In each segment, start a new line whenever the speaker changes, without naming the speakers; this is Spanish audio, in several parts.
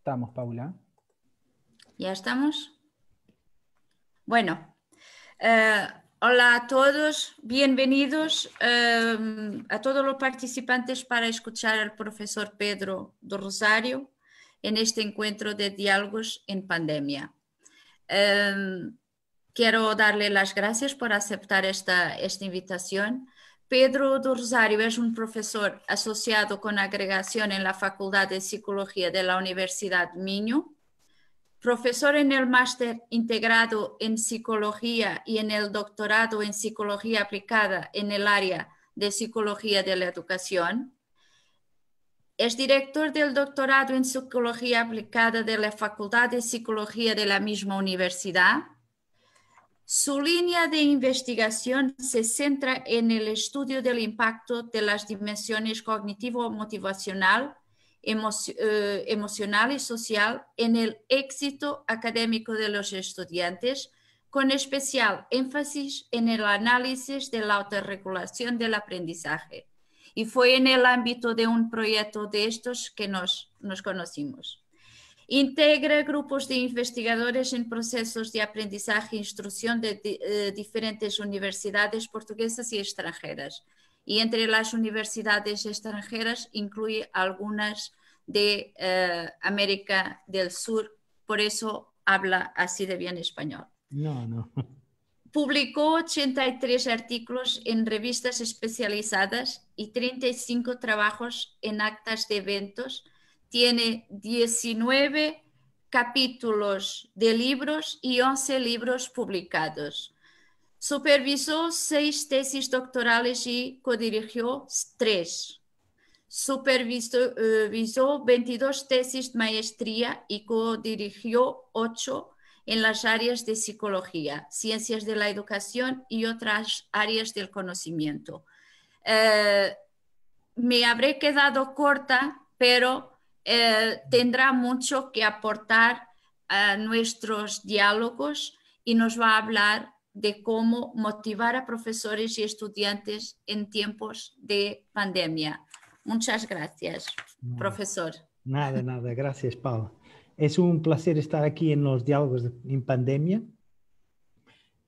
estamos, Paula?
¿Ya estamos? Bueno, eh, hola a todos, bienvenidos eh, a todos los participantes para escuchar al profesor Pedro do Rosario en este encuentro de diálogos en pandemia. Eh, quiero darle las gracias por aceptar esta invitación Pedro do es un profesor asociado con agregación en la Facultad de Psicología de la Universidad Miño, profesor en el máster integrado en psicología y en el doctorado en psicología aplicada en el área de psicología de la educación. Es director del doctorado en psicología aplicada de la Facultad de Psicología de la misma universidad su línea de investigación se centra en el estudio del impacto de las dimensiones cognitivo-motivacional, eh, emocional y social en el éxito académico de los estudiantes, con especial énfasis en el análisis de la autorregulación del aprendizaje. Y fue en el ámbito de un proyecto de estos que nos conocimos. Integra grupos de investigadores en procesos de aprendizaje e instrucción de, eh, diferentes universidades portuguesas y extranjeras. Y entre las universidades extranjeras incluye algunas de eh, América del Sur, por eso habla así de bien español. No, no. Publicó 83 artículos en revistas especializadas y 35 trabajos en actas de eventos tiene 19 capítulos de libros y 11 libros publicados. Supervisó seis tesis doctorales y codirigió tres. Supervisó 22 eh, tesis de maestría y codirigió 8 en las áreas de psicología, ciencias de la educación y otras áreas del conocimiento. Eh, me habré quedado corta, pero eh, tendrá mucho que aportar a nuestros diálogos y nos va a hablar de cómo motivar a profesores y estudiantes en tiempos de pandemia. Muchas gracias, profesor. Nada,
nada, gracias, Paula. Es un placer estar aquí en los diálogos en pandemia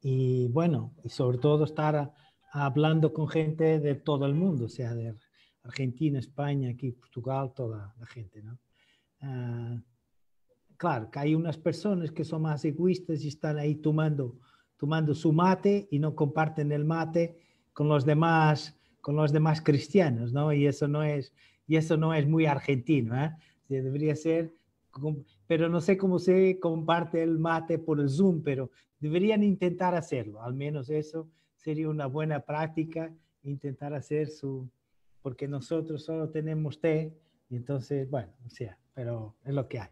y bueno, y sobre todo estar hablando con gente de todo el mundo, o sea, de Argentina, España, aquí Portugal, toda la gente, ¿no? Ah, claro, que hay unas personas que son más egoístas y están ahí tomando, tomando su mate y no comparten el mate con los demás, con los demás cristianos, ¿no? Y eso no es, y eso no es muy argentino, ¿eh? Debería ser, pero no sé cómo se comparte el mate por el Zoom, pero deberían intentar hacerlo, al menos eso sería una buena práctica, intentar hacer su, porque nosotros solo tenemos té y entonces, bueno, o sea, pero es lo que hay.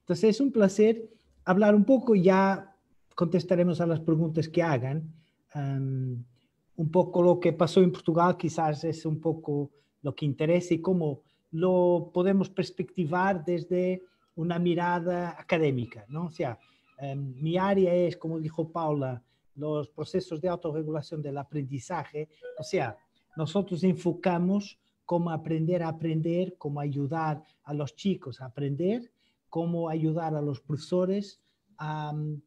Entonces es un placer hablar un poco, ya contestaremos a las preguntas que hagan. un poco lo que pasó en Portugal quizás es un poco lo que interesa y cómo lo podemos perspectivar desde una mirada académica, ¿no? O sea, em, mi área es, como dijo Paula, los procesos de autorregulación del aprendizaje, o sea, nosotros enfocamos cómo aprender a aprender, cómo ayudar a los chicos a aprender, cómo ayudar a los profesores a, mm,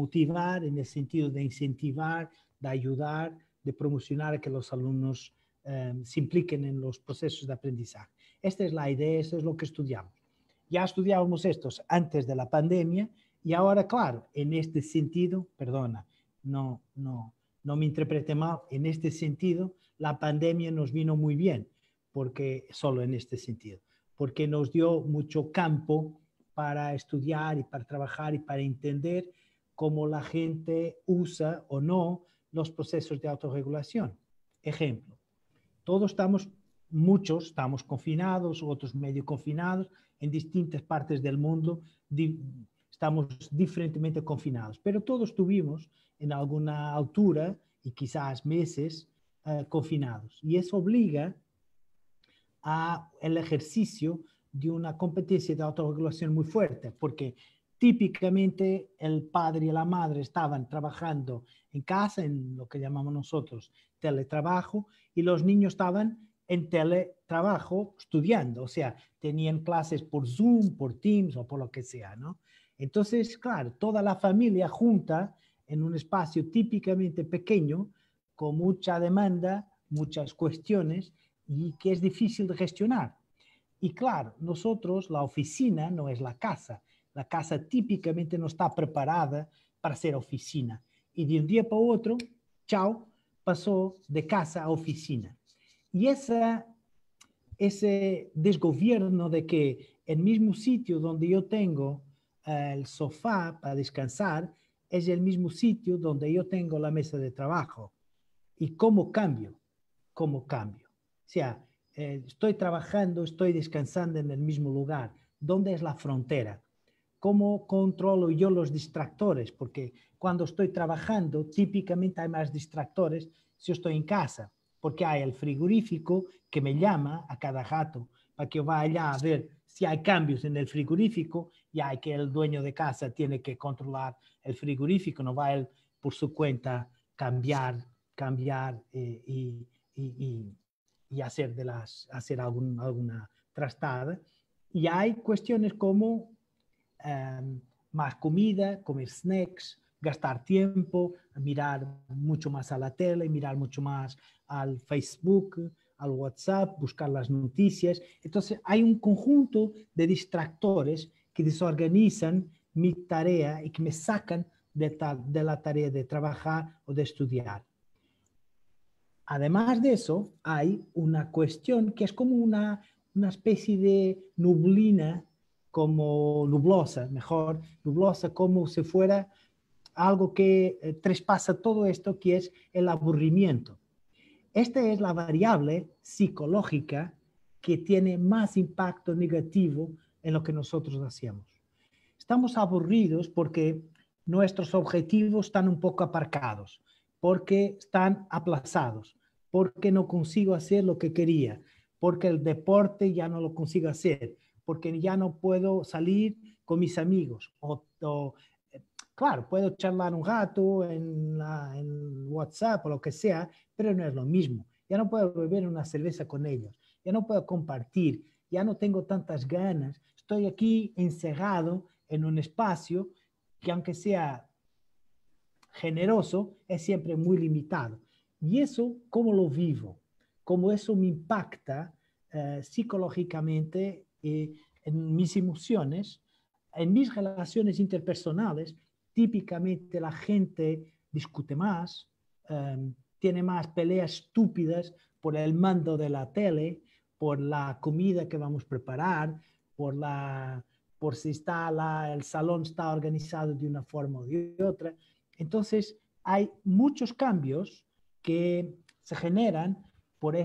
motivar en el sentido de incentivar, de ayudar, de promocionar a que los alumnos eh, se impliquen en los procesos de aprendizaje. Esta es la idea, esto es lo que estudiamos. Ya estudiábamos estos antes de la pandemia y ahora, claro, en este sentido, perdona, no, no, no me interprete mal, en este sentido, la pandemia nos vino muy bien, porque solo en este sentido, porque nos dio mucho campo para estudiar y para trabajar y para entender cómo la gente usa o no los procesos de autorregulación. Ejemplo, todos estamos, muchos estamos confinados, otros medio confinados en distintas partes del mundo, estamos diferentemente confinados, pero todos tuvimos en alguna altura y quizás meses eh, confinados. Y eso obliga al ejercicio de una competencia de autorregulación muy fuerte, porque típicamente el padre y la madre estaban trabajando en casa, en lo que llamamos nosotros teletrabajo, y los niños estaban en teletrabajo estudiando, o sea, tenían clases por Zoom, por Teams o por lo que sea, ¿no? Entonces, claro, toda la familia junta en un espacio típicamente pequeño, con mucha demanda, muchas cuestiones y que es difícil de gestionar. Y claro, nosotros, la oficina no es la casa. La casa típicamente no está preparada para ser oficina. Y de un día para otro, chao, pasó de casa a oficina. Y esa, ese desgobierno de que el mismo sitio donde yo tengo el sofá para descansar es el mismo sitio donde yo tengo la mesa de trabajo. ¿Y cómo cambio? ¿Cómo cambio? O sea, eh, estoy trabajando, estoy descansando en el mismo lugar. ¿Dónde es la frontera? ¿Cómo controlo yo los distractores? Porque cuando estoy trabajando, típicamente hay más distractores si estoy en casa, porque hay el frigorífico que me llama a cada rato para que vaya a ver si hay cambios en el frigorífico, ya hay que el dueño de casa tiene que controlar el frigorífico, no va él por su cuenta cambiar, cambiar eh, y, hacer, de las, hacer alguna trastada. Y hay cuestiones como em, más comida, comer snacks, gastar tiempo, mirar mucho más a la tele, mirar mucho más al Facebook, al WhatsApp, buscar las noticias. Entonces hay un conjunto de distractores que desorganizan mi tarea y que me sacan de, de la tarea de trabajar o de estudiar. Además de eso, hay una cuestión que es como una, una especie de nublina, como nublosa, mejor, nublosa, como si fuera algo que eh, traspasa todo esto, que es el aburrimiento. Esta es la variable psicológica que tiene más impacto negativo en lo que nosotros hacemos. Estamos aburridos porque nuestros objetivos están un poco aparcados, porque están aplazados, porque no consigo hacer lo que quería, porque el deporte ya no lo consigo hacer, porque ya no puedo salir con mis amigos o, o Claro, puedo charlar un rato en, WhatsApp o lo que sea, pero no es lo mismo. Ya no puedo beber una cerveza con ellos, ya no puedo compartir, ya no tengo tantas ganas. Estoy aquí encerrado en un espacio que aunque sea generoso, es siempre muy limitado. Y eso, ¿cómo lo vivo? ¿Cómo eso me impacta eh, psicológicamente eh, en mis emociones, en mis relaciones interpersonales típicamente la gente discute más, em, tiene más peleas estúpidas por el mando de la tele, por la comida que vamos a preparar, por, la, por si está el salón está organizado de una forma o de otra. Entonces, hay muchos cambios que se generan por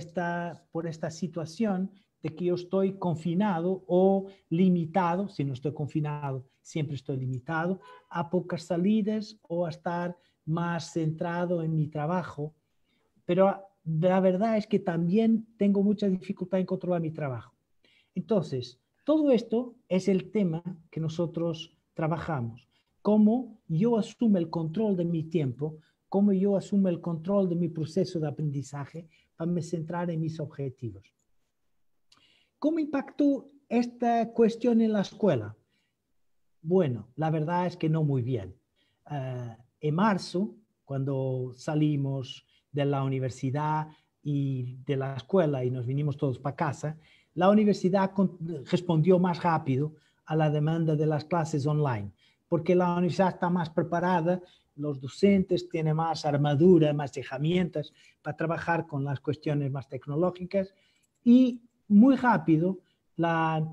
por esta situación de que yo estoy confinado o limitado, si no estoy confinado, siempre estoy limitado a pocas salidas o a estar más centrado en mi trabajo. Pero la verdad es que también tengo mucha dificultad en controlar mi trabajo. Entonces, todo esto es el tema que nosotros trabajamos. Cómo yo asumo el control de mi tiempo, cómo yo asumo el control de mi proceso de aprendizaje para me centrar en mis objetivos. ¿Cómo impactó esta cuestión en la escuela? Bueno, la verdad es que no muy bien. Eh, en marzo, cuando salimos de la universidad y de la escuela y nos vinimos todos para casa, la universidad respondió más rápido a la demanda de las clases online, porque la universidad está más preparada, los docentes tienen más armadura, más herramientas para trabajar con las cuestiones más tecnológicas y muy rápido,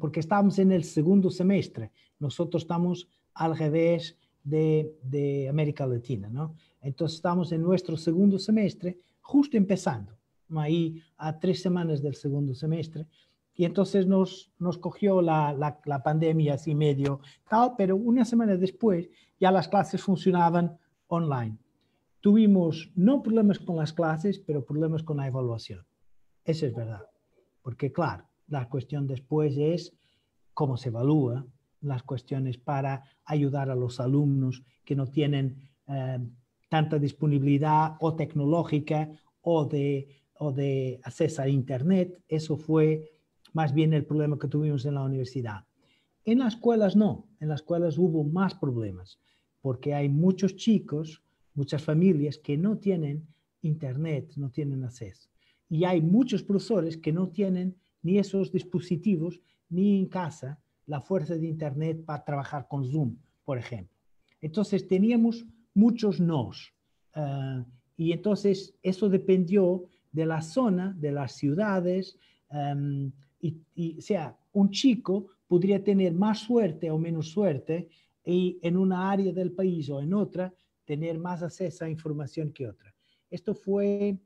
porque estábamos en el segundo semestre, nosotros estamos al revés de, América Latina, ¿no? Entonces estamos en nuestro segundo semestre, justo empezando, ahí a tres semanas del segundo semestre, y entonces nos, cogió la, la, pandemia así medio tal, pero una semana después ya las clases funcionaban online. Tuvimos no problemas con las clases, pero problemas con la evaluación. Eso es verdad. Porque claro, la cuestión después es cómo se evalúa, las cuestiones para ayudar a los alumnos que no tienen eh, tanta disponibilidad o tecnológica o de, o de acceso a Internet. Eso fue más bien el problema que tuvimos en la universidad. En las escuelas no, en las escuelas hubo más problemas, porque hay muchos chicos, muchas familias que no tienen Internet, no tienen acceso. Y hay muchos profesores que no tienen ni esos dispositivos ni en casa la fuerza de Internet para trabajar con Zoom, por ejemplo. Entonces teníamos muchos nos. Eh, y entonces eso dependió de la zona, de las ciudades. Em, y, sea, un chico podría tener más suerte o menos suerte y en una área del país o en otra tener más acceso a información que otra. Esto fue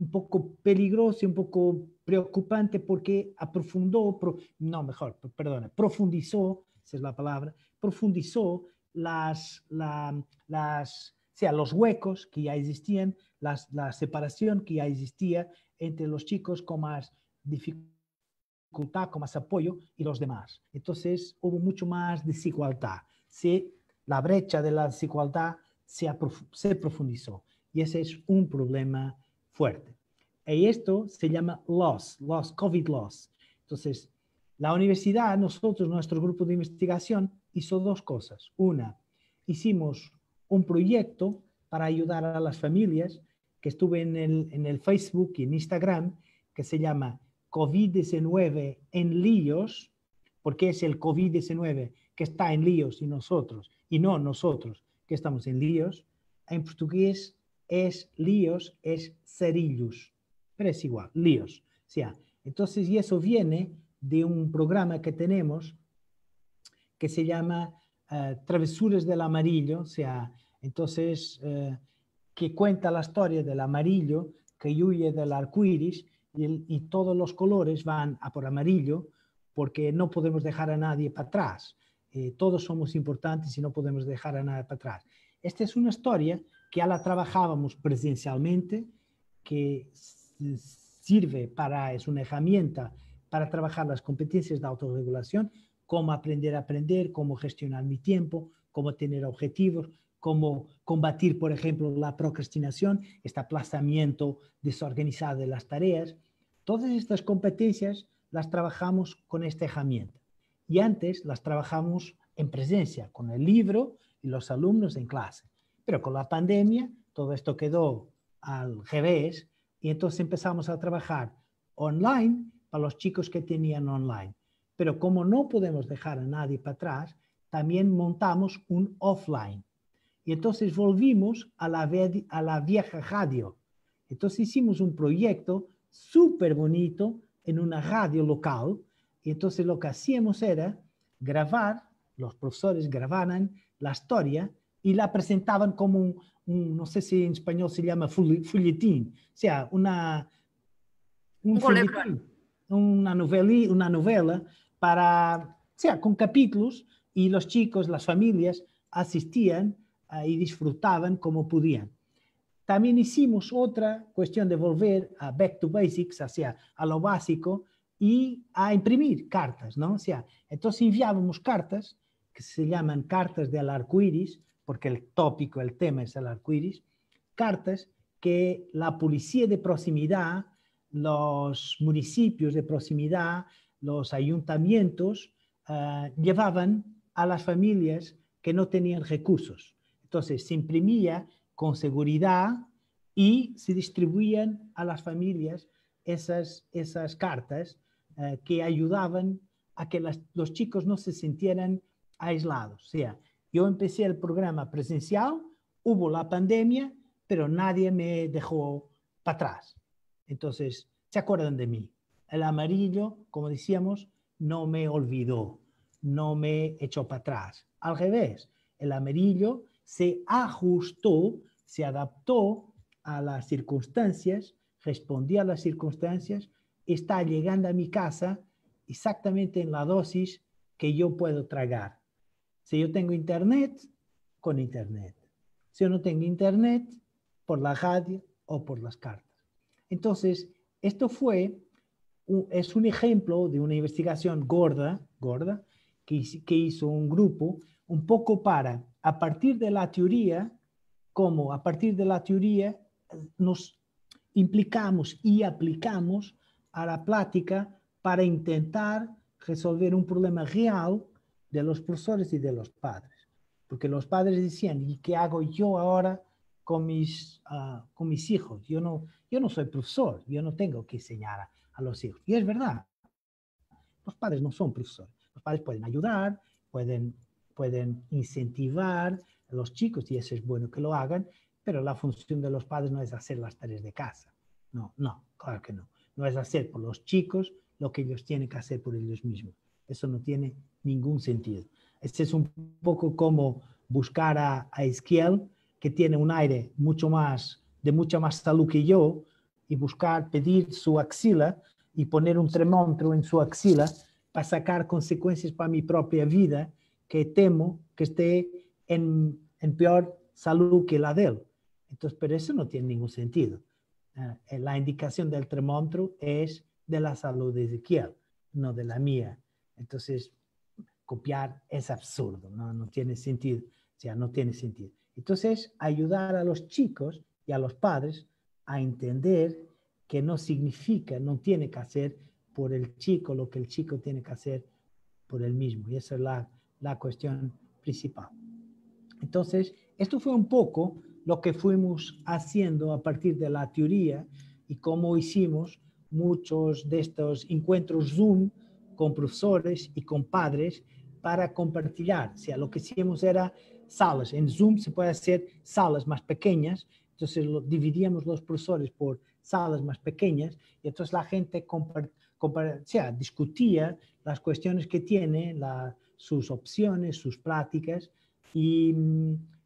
un poco peligroso y un poco preocupante porque aprofundó, no mejor, perdona, profundizó, esa es la palabra, profundizó las, las, los huecos que ya existían, la separación que ya existía entre los chicos con más dificultad, con más apoyo y los demás. Entonces hubo mucho más desigualdad. La brecha de la desigualdad se, se profundizó y ese es un problema fuerte. Y esto se llama loss, loss, COVID loss. Entonces, la universidad, nosotros, nuestro grupo de investigación, hizo dos cosas. Una, hicimos un proyecto para ayudar a las familias que estuve en el, en el Facebook y en Instagram, que se llama COVID-19 en líos, porque es el COVID-19 que está en líos y nosotros, y no nosotros que estamos en líos. En portugués es líos, es cerillos, Pero es igual, líos. O sea, entonces, y eso viene de un programa que tenemos que se llama eh, Travesuras del Amarillo, o sea, entonces, eh, que cuenta la historia del amarillo que huye del arco iris y, todos los colores van a por amarillo porque no podemos dejar a nadie para atrás. Eh, todos somos importantes y no podemos dejar a nadie para atrás. Esta es una historia que la trabajábamos presencialmente, que sirve para, es una herramienta para trabajar las competencias de autorregulación, cómo aprender a aprender, cómo gestionar mi tiempo, cómo tener objetivos, cómo combatir, por ejemplo, la procrastinación, este aplazamiento desorganizado de las tareas. Todas estas competencias las trabajamos con esta herramienta. Y antes las trabajamos en presencia, con el libro y los alumnos en clase. Pero con la pandemia todo esto quedó al revés y entonces empezamos a trabajar online para los chicos que tenían online. Pero como no podemos dejar a nadie para atrás, también montamos un offline. Y entonces volvimos a la, a la vieja radio. Entonces hicimos un proyecto súper bonito en una radio local. Y entonces lo que hacíamos era grabar, los profesores grababan la historia y la presentaban como un, no sé si en español se llama folletín, o sea, una, un folletín, una, una novela para, sea, con capítulos y los chicos, las familias asistían y disfrutaban como podían. También hicimos otra cuestión de volver a back to basics, o sea, a lo básico, y a imprimir cartas, ¿no? sea, entonces enviábamos cartas, que se llaman cartas del arco iris, porque el tópico, el tema es el arcoíris, cartas que la policía de proximidad, los municipios de proximidad, los ayuntamientos eh, llevaban a las familias que no tenían recursos. Entonces se imprimía con seguridad y se distribuían a las familias esas, esas cartas eh, que ayudaban a que los chicos no se sintieran aislados. O sea, yo empecé el programa presencial, hubo la pandemia, pero nadie me dejó para atrás. Entonces, se acuerdan de mí. El amarillo, como decíamos, no me olvidó, no me echó para atrás. Al revés, el amarillo se ajustó, se adaptó a las circunstancias, respondió a las circunstancias, está llegando a mi casa exactamente en la dosis que yo puedo tragar. Si yo tengo internet, con internet. Si yo no tengo internet, por la radio o por las cartas. Entonces, esto fue, es un ejemplo de una investigación gorda, gorda, que, hizo un grupo, un poco para, a partir de la teoría, como a partir de la teoría nos implicamos y aplicamos a la plática para intentar resolver un problema real de los profesores y de los padres. Porque los padres decían, ¿y qué hago yo ahora con mis, ah, con mis hijos? Yo no, yo no soy profesor, yo no tengo que enseñar a, los hijos. Y es verdad, los padres no son profesores. Los padres pueden ayudar, pueden, pueden incentivar a los chicos, y eso es bueno que lo hagan, pero la función de los padres no es hacer las tareas de casa. No, no, claro que no. No es hacer por los chicos lo que ellos tienen que hacer por ellos mismos. Eso no tiene ningún sentido. Este es un poco como buscar a, a que tiene un aire mucho más, de mucha más salud que yo, y buscar pedir su axila y poner un tremontro en su axila para sacar consecuencias para mi propia vida, que temo que esté en, peor salud que la de él. Entonces, pero eso no tiene ningún sentido. Eh, la indicación del tremontro es de la salud de Ezequiel, no de la mía. Entonces, copiar es absurdo, ¿no? tiene sentido, o sea, no tiene sentido. Entonces, ayudar a los chicos y a los padres a entender que no significa, no tiene que hacer por el chico lo que el chico tiene que hacer por él mismo. Y esa es la, la cuestión principal. Entonces, esto fue un poco lo que fuimos haciendo a partir de la teoría y cómo hicimos muchos de estos encuentros Zoom con profesores y con padres para compartir. O sea, lo que hicimos era salas. En Zoom se puede hacer salas más pequeñas, entonces lo, dividíamos los profesores por salas más pequeñas y entonces la gente discutía las cuestiones que tiene, sus opciones, sus prácticas y,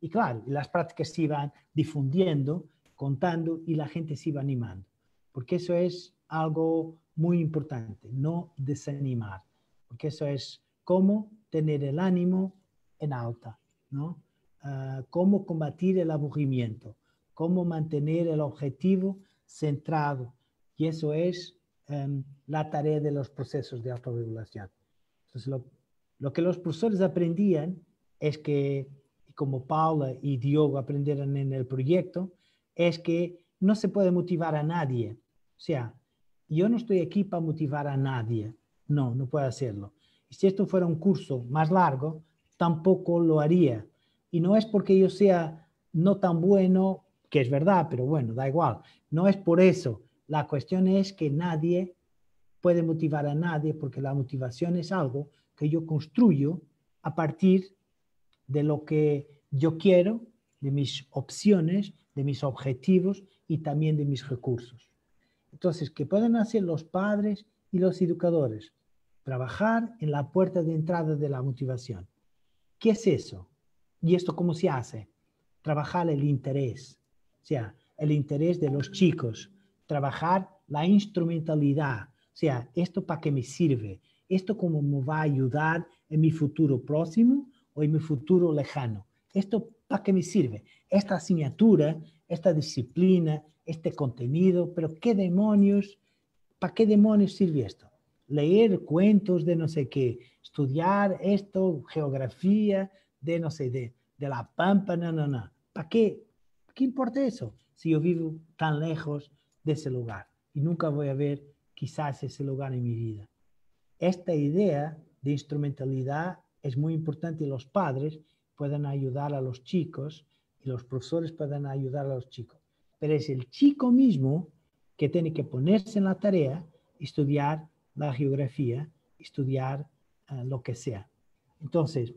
y claro, las prácticas se iban difundiendo, contando y la gente se iba animando, porque eso es algo muy importante, no desanimar, porque eso es cómo tener el ánimo en alta, ¿no? Ah, cómo combatir el aburrimiento, cómo mantener el objetivo centrado. Y eso es em, la tarea de los procesos de autorregulación. Entonces, lo, lo, que los profesores aprendían es que, como Paula y Diogo aprendieron en el proyecto, es que no se puede motivar a nadie. O sea, yo no estoy aquí para motivar a nadie. No, no puedo hacerlo. Y si esto fuera un curso más largo, tampoco lo haría. Y no es porque yo sea no tan bueno, que es verdad, pero bueno, da igual. No es por eso. La cuestión es que nadie puede motivar a nadie porque la motivación es algo que yo construyo a partir de lo que yo quiero, de mis opciones, de mis objetivos y también de mis recursos. Entonces, ¿qué pueden hacer los padres y los educadores? Trabajar en la puerta de entrada de la motivación. ¿Qué es eso? ¿Y esto cómo se hace? Trabajar el interés, o sea, el interés de los chicos, trabajar la instrumentalidad, o sea, esto para qué me sirve, esto cómo me va a ayudar en mi futuro próximo o en mi futuro lejano, esto para qué me sirve, esta asignatura, esta disciplina, este contenido, pero qué demonios, ¿para qué demonios sirve esto? Leer cuentos de no sé qué, estudiar esto, geografía de no sé, de, de la pampa, no, no, no. ¿Para qué? ¿Qué importa eso si yo vivo tan lejos de ese lugar y nunca voy a ver quizás ese lugar en mi vida? Esta idea de instrumentalidad es muy importante y los padres pueden ayudar a los chicos y los profesores pueden ayudar a los chicos pero es el chico mismo que tiene que ponerse en la tarea, estudiar la geografía, estudiar ah, lo que sea. Entonces,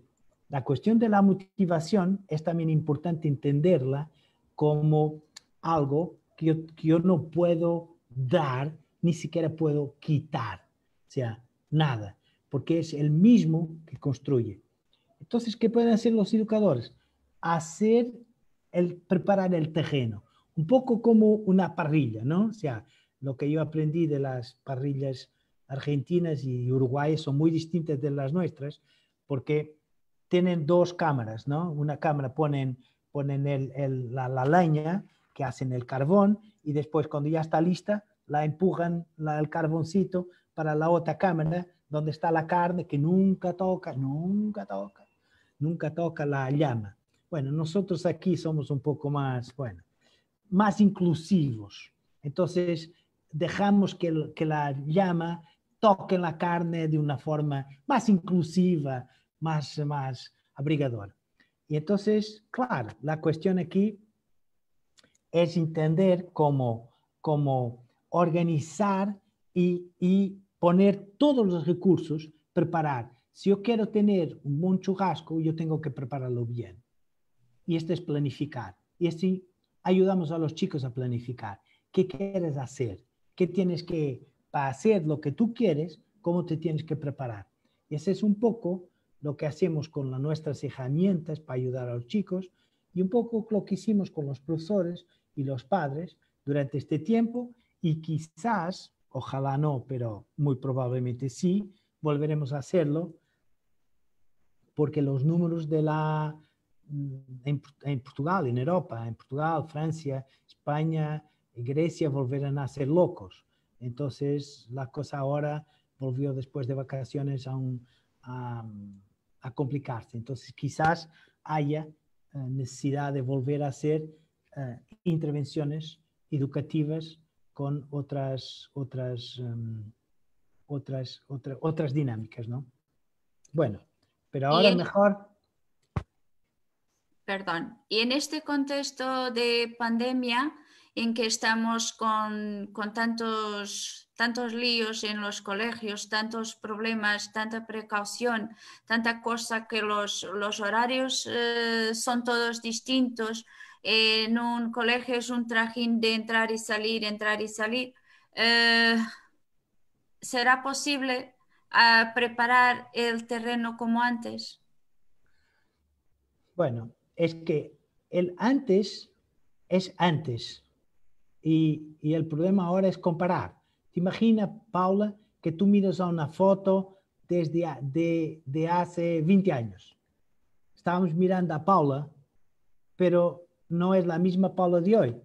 la cuestión de la motivación es también importante entenderla como algo que yo, no puedo dar, ni siquiera puedo quitar, o sea, nada, porque es el mismo que construye. Entonces, ¿qué pueden hacer los educadores? Hacer el preparar el terreno un poco como una parrilla, ¿no? O sea, lo que yo aprendí de las parrillas argentinas y uruguayas son muy distintas de las nuestras porque tienen dos cámaras, ¿no? Una cámara ponen, ponen la, laña que hacen el carbón y después cuando ya está lista la empujan la, el carboncito para la otra cámara donde está la carne que nunca toca, nunca toca, nunca toca la llama. Bueno, nosotros aquí somos un poco más, bueno, más inclusivos. Entonces, dejamos que, la llama toque la carne de una forma más inclusiva, más, más abrigadora. Y entonces, claro, la cuestión aquí es entender cómo, cómo organizar y, y, poner todos los recursos, preparar. Si yo quiero tener un buen churrasco, yo tengo que prepararlo bien. Y esto es planificar. Y así ayudamos a los chicos a planificar qué quieres hacer, qué tienes que, para hacer lo que tú quieres, cómo te tienes que preparar. Y ese es un poco lo que hacemos con la, nuestras herramientas para ayudar a los chicos y un poco lo que hicimos con los profesores y los padres durante este tiempo y quizás, ojalá no, pero muy probablemente sí, volveremos a hacerlo porque los números de la en em em Portugal en em Europa, en Portugal, Francia, España e Grecia volverán a ser locos. Entonces, la cosa ahora volvió después de vacaciones a, um, a, complicarse. Entonces, quizás haya eh, necesidad de volver a hacer eh, intervenciones educativas con otras, otras, otras, otras dinámicas, ¿no? Bueno, pero ahora
mejor Perdón. Y en este contexto de pandemia, en que estamos con, tantos, tantos líos en los colegios, tantos problemas, tanta precaución, tanta cosa que los, horarios eh, son todos distintos. en un colegio es un trajín de entrar y salir, entrar y salir. Eh, ¿Será posible eh, preparar el terreno como antes?
Bueno, es que el antes es antes y, el problema ahora es comparar. ¿Te imaginas, Paula, que tú miras a una foto desde de, de hace 20 años? Estábamos mirando a Paula, pero no es la misma Paula de hoy.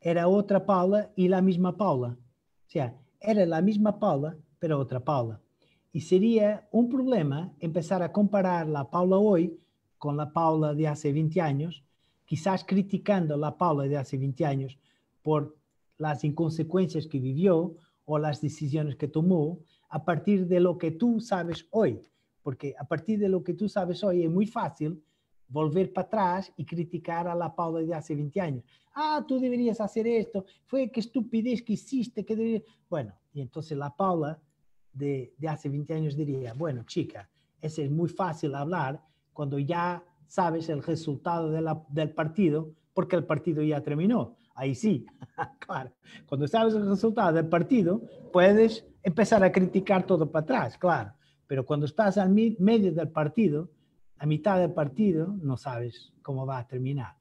Era otra Paula y la misma Paula. O sea, era la misma Paula, pero otra Paula. Y sería un problema empezar a comparar la Paula hoy con la Paula de hace 20 años, quizás criticando a la Paula de hace 20 años por las inconsecuencias que vivió o las decisiones que tomó, a partir de lo que tú sabes hoy. Porque a partir de lo que tú sabes hoy es muy fácil volver para atrás y criticar a la Paula de hace 20 años. Ah, tú deberías hacer esto, fue que estupidez que hiciste, que deberías... Bueno, y entonces la Paula de, hace 20 años diría, bueno, chica, ese es muy fácil hablar, cuando ya sabes el resultado del partido, porque el partido ya terminó. Ahí sí, claro. Cuando sabes el resultado del partido, puedes empezar a criticar todo para atrás, claro. Pero cuando estás al medio del partido, a mitad del partido, no sabes cómo va a terminar.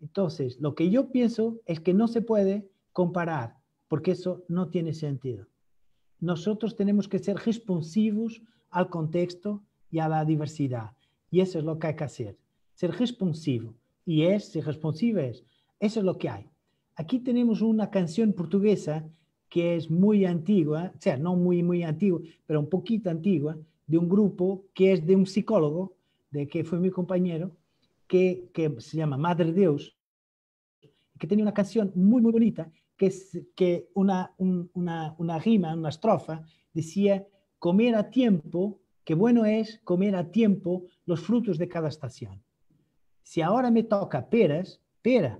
Entonces, lo que yo pienso es que no se puede comparar, porque eso no tiene sentido. Nosotros tenemos que ser responsivos al contexto y a la diversidad. Y eso es lo que hay que hacer. Ser responsivo. Y es, ser responsivo es. Eso es lo que hay. Aquí tenemos una canción portuguesa que es muy antigua, o sea, no muy, muy antigua, pero un poquito antigua, de un grupo que es de un psicólogo, de que fue mi compañero, que, que se llama Madre Deus, que tenía una canción muy, muy bonita, que, es, que una, una, una rima, una estrofa, decía, comer a tiempo Qué bueno es comer a tiempo los frutos de cada estación. Si ahora me toca peras, pera.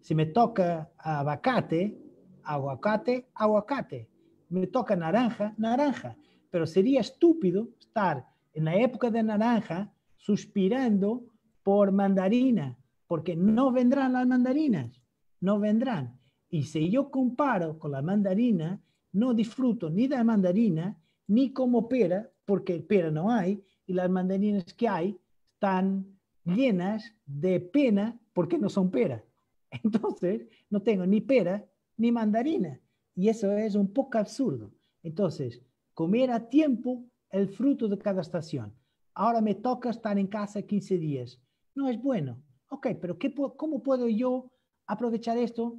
Si me toca abacate, aguacate, aguacate. Me toca naranja, naranja. Pero sería estúpido estar en la época de naranja suspirando por mandarina, porque no vendrán las mandarinas, no vendrán. Y si yo comparo con la mandarina, no disfruto ni de la mandarina, ni como pera, porque pera no hay y las mandarinas que hay están llenas de pena porque no son pera. Entonces, no tengo ni pera ni mandarina. Y eso es un poco absurdo. Entonces, comer a tiempo el fruto de cada estación. Ahora me toca estar en casa 15 días. No es bueno. Ok, pero ¿qué, ¿cómo puedo yo aprovechar esto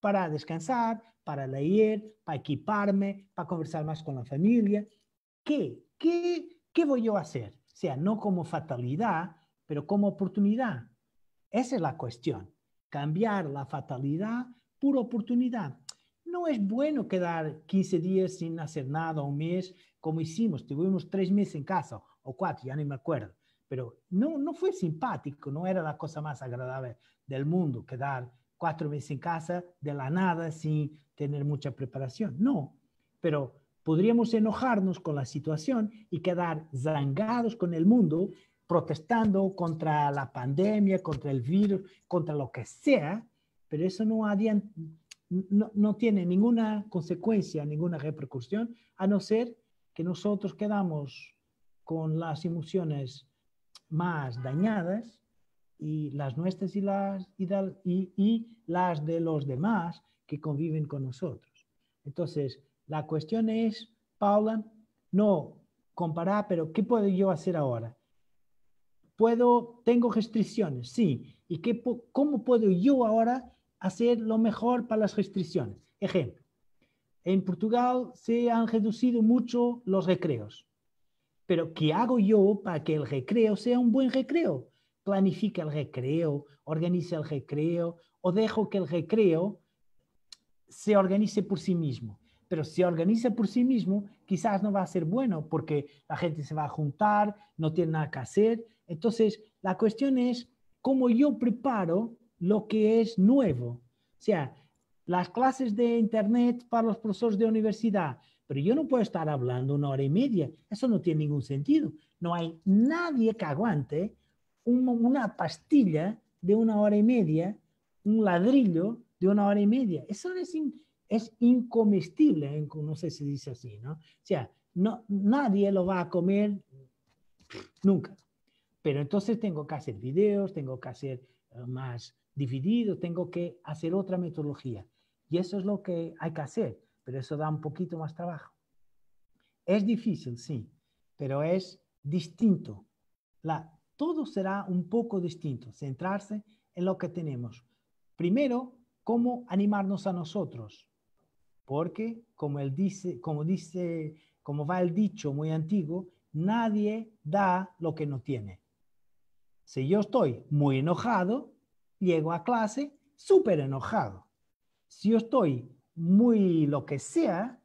para descansar, para leer, para equiparme, para conversar más con la familia? ¿Qué? ¿qué, voy yo a hacer? O sea, no como fatalidad, pero como oportunidad. Esa es la cuestión. Cambiar la fatalidad por oportunidad. No es bueno quedar 15 días sin hacer nada, un mes, como hicimos. Tuvimos tres meses en casa, o cuatro, ya ni me acuerdo. Pero no, no fue simpático, no era la cosa más agradable del mundo quedar cuatro meses en casa de la nada sin tener mucha preparación. No, pero podríamos enojarnos con la situación y quedar zangados con el mundo, protestando contra la pandemia, contra el virus, contra lo que sea, pero eso no, no, tiene ninguna consecuencia, ninguna repercusión, a no ser que nosotros quedamos con las emociones más dañadas y las nuestras y las, y las de los demás que conviven con nosotros. Entonces, la cuestión es, Paula, no comparar, pero ¿qué puedo yo hacer ahora? Puedo, tengo restricciones, sí. ¿Y qué, cómo puedo yo ahora hacer lo mejor para las restricciones? Ejemplo, en Portugal se han reducido mucho los recreos. Pero ¿qué hago yo para que el recreo sea un buen recreo? Planifica el recreo, organiza el recreo o dejo que el recreo se organice por sí mismo pero si se organiza por sí mismo, quizás no va a ser bueno porque la gente se va a juntar, no tiene nada que hacer. Entonces, la cuestión es cómo yo preparo lo que es nuevo. O sea, las clases de Internet para los profesores de universidad, pero yo no puedo estar hablando una hora y media, eso no tiene ningún sentido. No hay nadie que aguante una pastilla de una hora y media, un ladrillo de una hora y media. Eso es, es incomestible, no sé si dice así, ¿no? O sea, no, nadie lo va a comer nunca. Pero entonces tengo que hacer videos, tengo que hacer eh, más dividido, tengo que hacer otra metodología. Y eso es lo que hay que hacer, pero eso da un poquito más trabajo. Es difícil, sí, pero es distinto. todo será un poco distinto, centrarse en lo que tenemos. Primero, cómo animarnos a nosotros, porque, como, él dice, como, dice, como va el dicho muy antiguo, nadie da lo que no tiene. Si yo estoy muy enojado, llego a clase súper enojado. Si yo estoy muy lo que sea,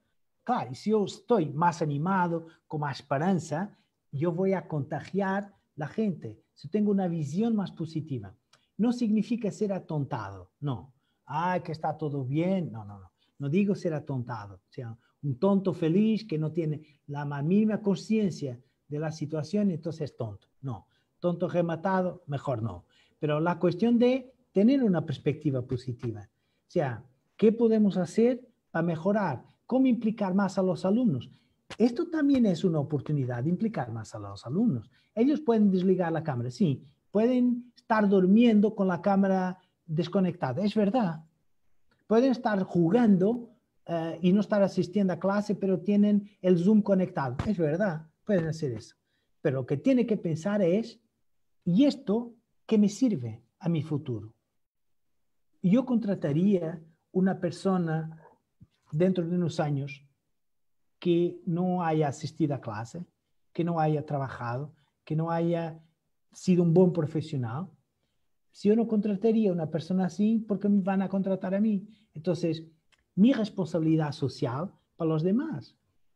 claro, y si yo estoy más animado, con más esperanza, yo voy a contagiar la gente. Si tengo una visión más positiva. No significa ser atontado, no. Ay, que está todo bien. No, no, no. No digo ser atontado, o sea, un tonto feliz que no tiene la mínima conciencia de la situación, entonces es tonto. No, tonto rematado, mejor no. Pero la cuestión de tener una perspectiva positiva. O sea, ¿qué podemos hacer para mejorar? ¿Cómo implicar más a los alumnos? Esto también es una oportunidad de implicar más a los alumnos. Ellos pueden desligar la cámara, sí, pueden estar durmiendo con la cámara desconectada, es verdad, pueden estar jugando eh, y no estar asistiendo a clase, pero tienen el Zoom conectado. Es verdad, pueden hacer eso. Pero lo que tiene que pensar es, ¿y esto qué me sirve a mi futuro? Yo contrataría una persona dentro de unos años que no haya asistido a clase, que no haya trabajado, que no haya sido un buen profesional, si yo no contrataría a una persona así, ¿por qué me van a contratar a mí? Entonces, mi responsabilidad social para los demás.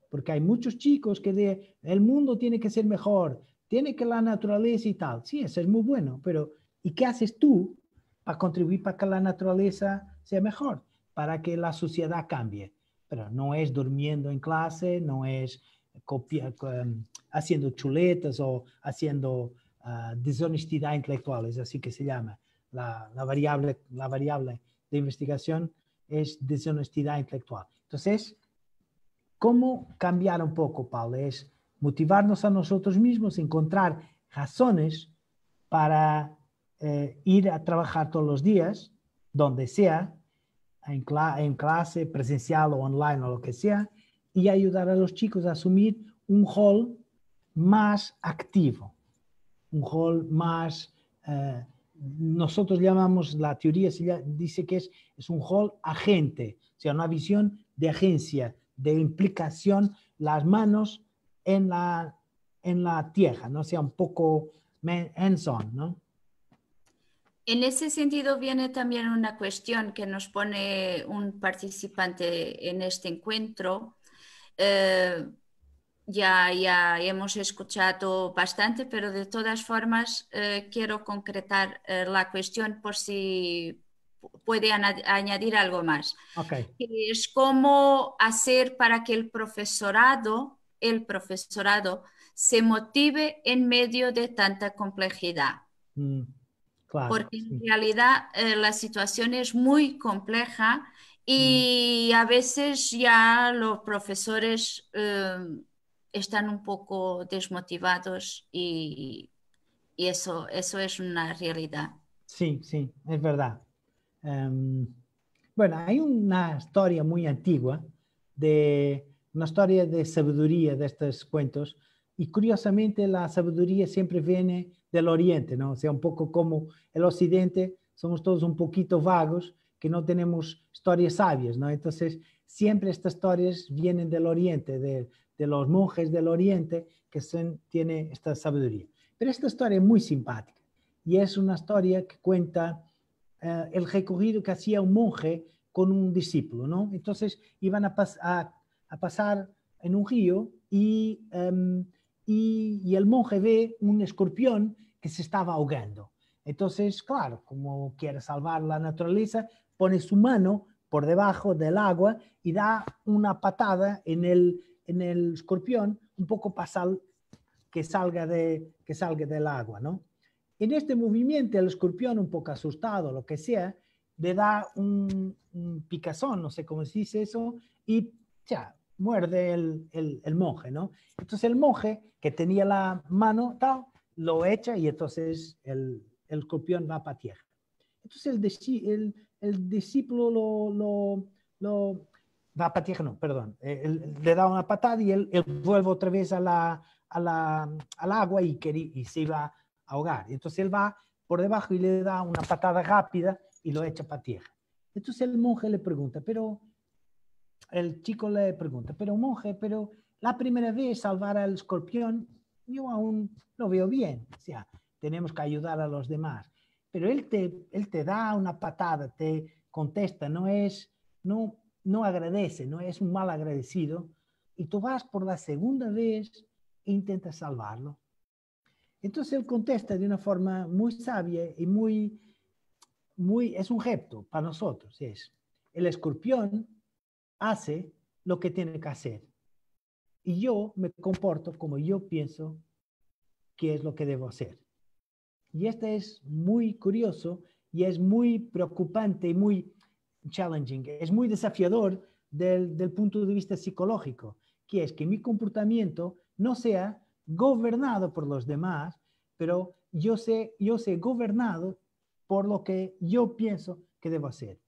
Porque hay muchos chicos que de el mundo tiene que ser mejor, tiene que la naturaleza y tal. Sí, eso es muy bueno, pero ¿y qué haces tú para contribuir para que la naturaleza sea mejor, para que la sociedad cambie? Pero no es durmiendo en clase, no es copiar em, haciendo chuletas o haciendo Ah, deshonestidad intelectual, es así que se llama. La, variable, la variable de investigación es deshonestidad intelectual. Entonces, ¿cómo cambiar un poco, Paul Es motivarnos a nosotros mismos, encontrar razones para eh, ir a trabajar todos los días, donde sea, en, en, clase, presencial o online o lo que sea, y ayudar a los chicos a asumir un rol más activo un hall más, eh, nosotros llamamos, la teoría dice que es, es un hall agente, o sea, una visión de agencia, de implicación, las manos en la, en la tierra, ¿no? O sea, un poco hands-on, ¿no?
En ese sentido viene también una cuestión que nos pone un participante en este encuentro. Eh, ya, ya hemos escuchado bastante, pero de todas formas eh, quiero concretar eh, la cuestión por si puede añadir algo más. Es cómo hacer para que el profesorado, el profesorado, se motive en medio de tanta complejidad.
Mm, Porque en
realidad eh, la situación es muy compleja mm. y a veces ya los profesores están un poco desmotivados y, eso, eso es una realidad.
Sí, sí, es verdad. Em, bueno, hay una historia muy antigua, de, una historia de sabiduría de estos cuentos, y curiosamente la sabiduría siempre viene del oriente, ¿no? O sea, un poco como el occidente, somos todos un poquito vagos, que no tenemos historias sabias, ¿no? Entonces, siempre estas historias vienen del oriente, de los monjes del Oriente que son, tiene esta sabiduría. Pero esta historia es muy simpática y es una historia que cuenta eh, el recorrido que hacía un monje con un discípulo, ¿no? Entonces iban a, pasar en un río em, y, el monje ve un escorpión que se estaba ahogando. Entonces, claro, como quiere salvar la naturaleza, pone su mano por debajo del agua y da una patada en el, en el escorpión un poco pasal que salga, de, que salga del agua, ¿no? En este movimiento el escorpión un poco asustado, lo que sea, le da un, picazón, no sé cómo se dice eso, y ya, muerde el, el, monje, ¿no? Entonces el monje que tenía la mano, tal, lo echa y entonces el, el escorpión va para tierra. Entonces el, el discípulo lo, lo va a no, perdón, eh, él, le da una patada y él, vuelve otra vez a la, al agua y, y se va a ahogar. Entonces él va por debajo y le da una patada rápida y lo echa para tierra. Entonces el monje le pregunta, pero el chico le pregunta, pero monje, pero la primera vez salvar al escorpión, yo aún lo veo bien, o sea, tenemos que ayudar a los demás. Pero él te, él te da una patada, te contesta, no es, no, no agradece, no es un mal agradecido, y tú vas por la segunda vez e intentas salvarlo. Entonces él contesta de una forma muy sabia y muy, muy, es un gesto para nosotros, es, el escorpión hace lo que tiene que hacer y yo me comporto como yo pienso que es lo que debo hacer. Y este es muy curioso y es muy preocupante y muy challenging, es muy desafiador del, del punto de vista psicológico, que es que mi comportamiento no sea gobernado por los demás, pero yo sé, yo sé gobernado por lo que yo pienso que debo hacer.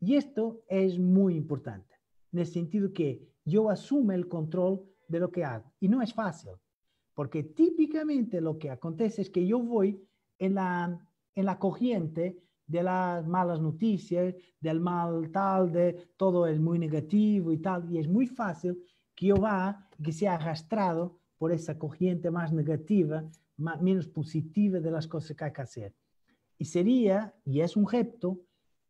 Y esto es muy importante, en el sentido que yo asumo el control de lo que hago. Y no es fácil, porque típicamente lo que acontece es que yo voy en la, en la corriente de las malas noticias, del mal tal, de todo es muy negativo y tal, y es muy fácil que yo va, que sea arrastrado por esa corriente más negativa, menos positiva de las cosas que hay que hacer. Y sería, y es un reto,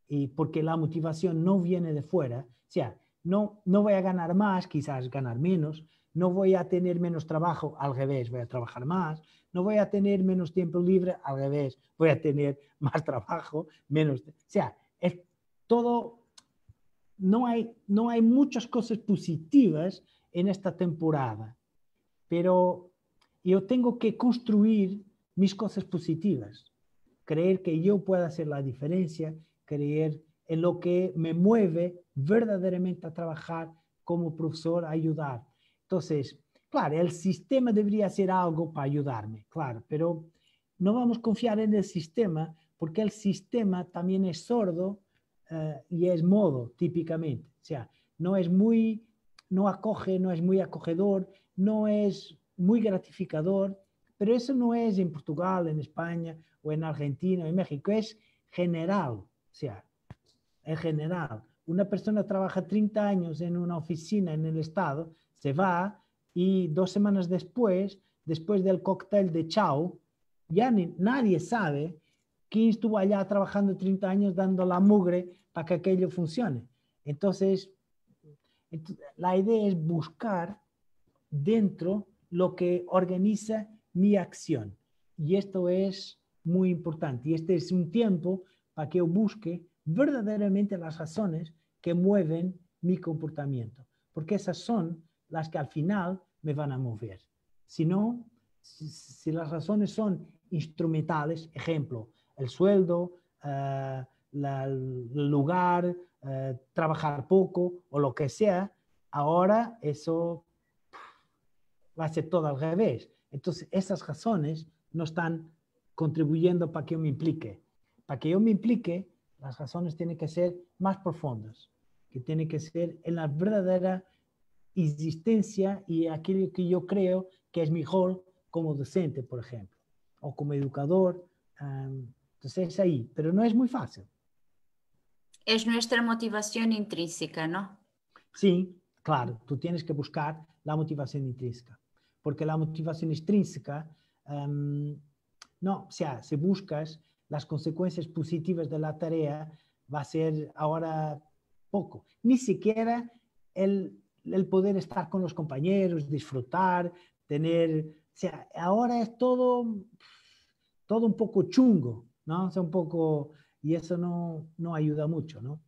y porque la motivación no viene de fuera, o sea, no, no voy a ganar más, quizás ganar menos, no voy a tener menos trabajo, al revés, voy a trabajar más, no voy a tener menos tiempo libre, al revés, voy a tener más trabajo, menos... O sea, es todo... No hay, no hay muchas cosas positivas en esta temporada, pero yo tengo que construir mis cosas positivas, creer que yo pueda hacer la diferencia, creer en lo que me mueve verdaderamente a trabajar como profesor, a ayudar. Entonces, Claro, el sistema debería hacer algo para ayudarme, claro, pero no vamos a confiar en el sistema porque el sistema también es sordo eh, y es modo típicamente. O sea, no es muy, no acoge, no es muy acogedor, no es muy gratificador, pero eso no es en Portugal, en España o en Argentina o en México, es general. O sea, es general, una persona trabaja 30 años en una oficina en el Estado, se va, y dos semanas después, después del cóctel de Chao, ya nadie sabe quién estuvo allá trabajando 30 años dando la mugre para que aquello funcione. Entonces, la idea es buscar dentro lo que organiza mi acción. Y esto es muy importante. Y este es un tiempo para que yo busque verdaderamente las razones que mueven mi comportamiento. Porque esas son las que al final me van a mover. Si no, si, las razones son instrumentales, ejemplo, el sueldo, eh, el lugar, eh, trabajar poco o lo que sea, ahora eso va a ser todo al revés. Entonces, esas razones no están contribuyendo para que yo me implique. Para que yo me implique, las razones tienen que ser más profundas, que tienen que ser en la verdadera existencia y aquello que yo creo que es mejor como docente, por ejemplo, o como educador. entonces es ahí, pero no es muy fácil.
Es nuestra motivación intrínseca, ¿no?
Sí, claro, tú tienes que buscar la motivación intrínseca, porque la motivación extrínseca, no, o sea, si buscas las consecuencias positivas de la tarea, va a ser ahora poco. Ni siquiera el el poder estar con los compañeros, disfrutar, tener, sea, ahora es todo, todo un poco chungo, ¿no? un poco, y eso no, ayuda mucho, ¿no?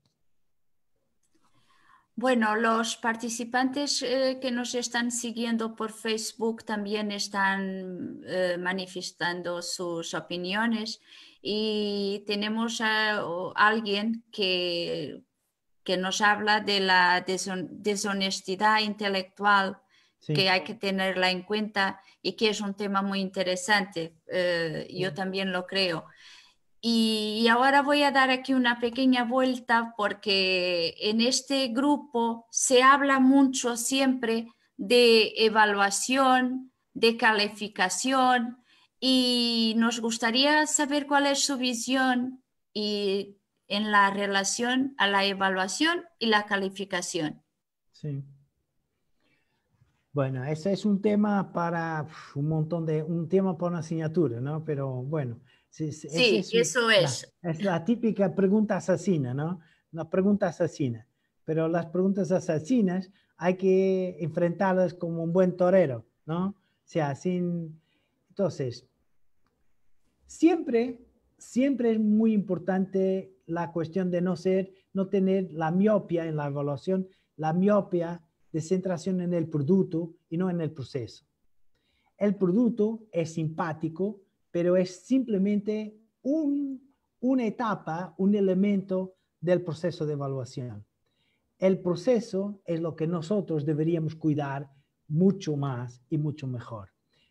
Bueno, los participantes eh, que nos están siguiendo por Facebook también están eh, manifestando sus opiniones y tenemos a alguien que que nos habla de la deshonestidad intelectual que hay que tenerla en cuenta y que es un tema muy interesante. Eh, yo también lo creo. Y, y, ahora voy a dar aquí una pequeña vuelta porque en este grupo se habla mucho siempre de evaluación, de calificación y nos gustaría saber cuál es su visión y en la relación a la evaluación y la calificación.
Sí. Bueno, ese es un tema para un montón de, un tema para una asignatura, ¿no? Pero bueno. Sí, eso es. es la típica pregunta asesina, ¿no? La pregunta asesina. Pero las preguntas asesinas hay que enfrentarlas como un buen torero, ¿no? O sea, sin... Entonces, siempre, siempre es muy importante la cuestión de no ser, no tener la miopia en la evaluación, la miopia de centración en el producto y no en el proceso. El producto es simpático, pero es simplemente una etapa, un elemento del proceso de evaluación. El proceso es lo que nosotros deberíamos cuidar mucho más y mucho mejor.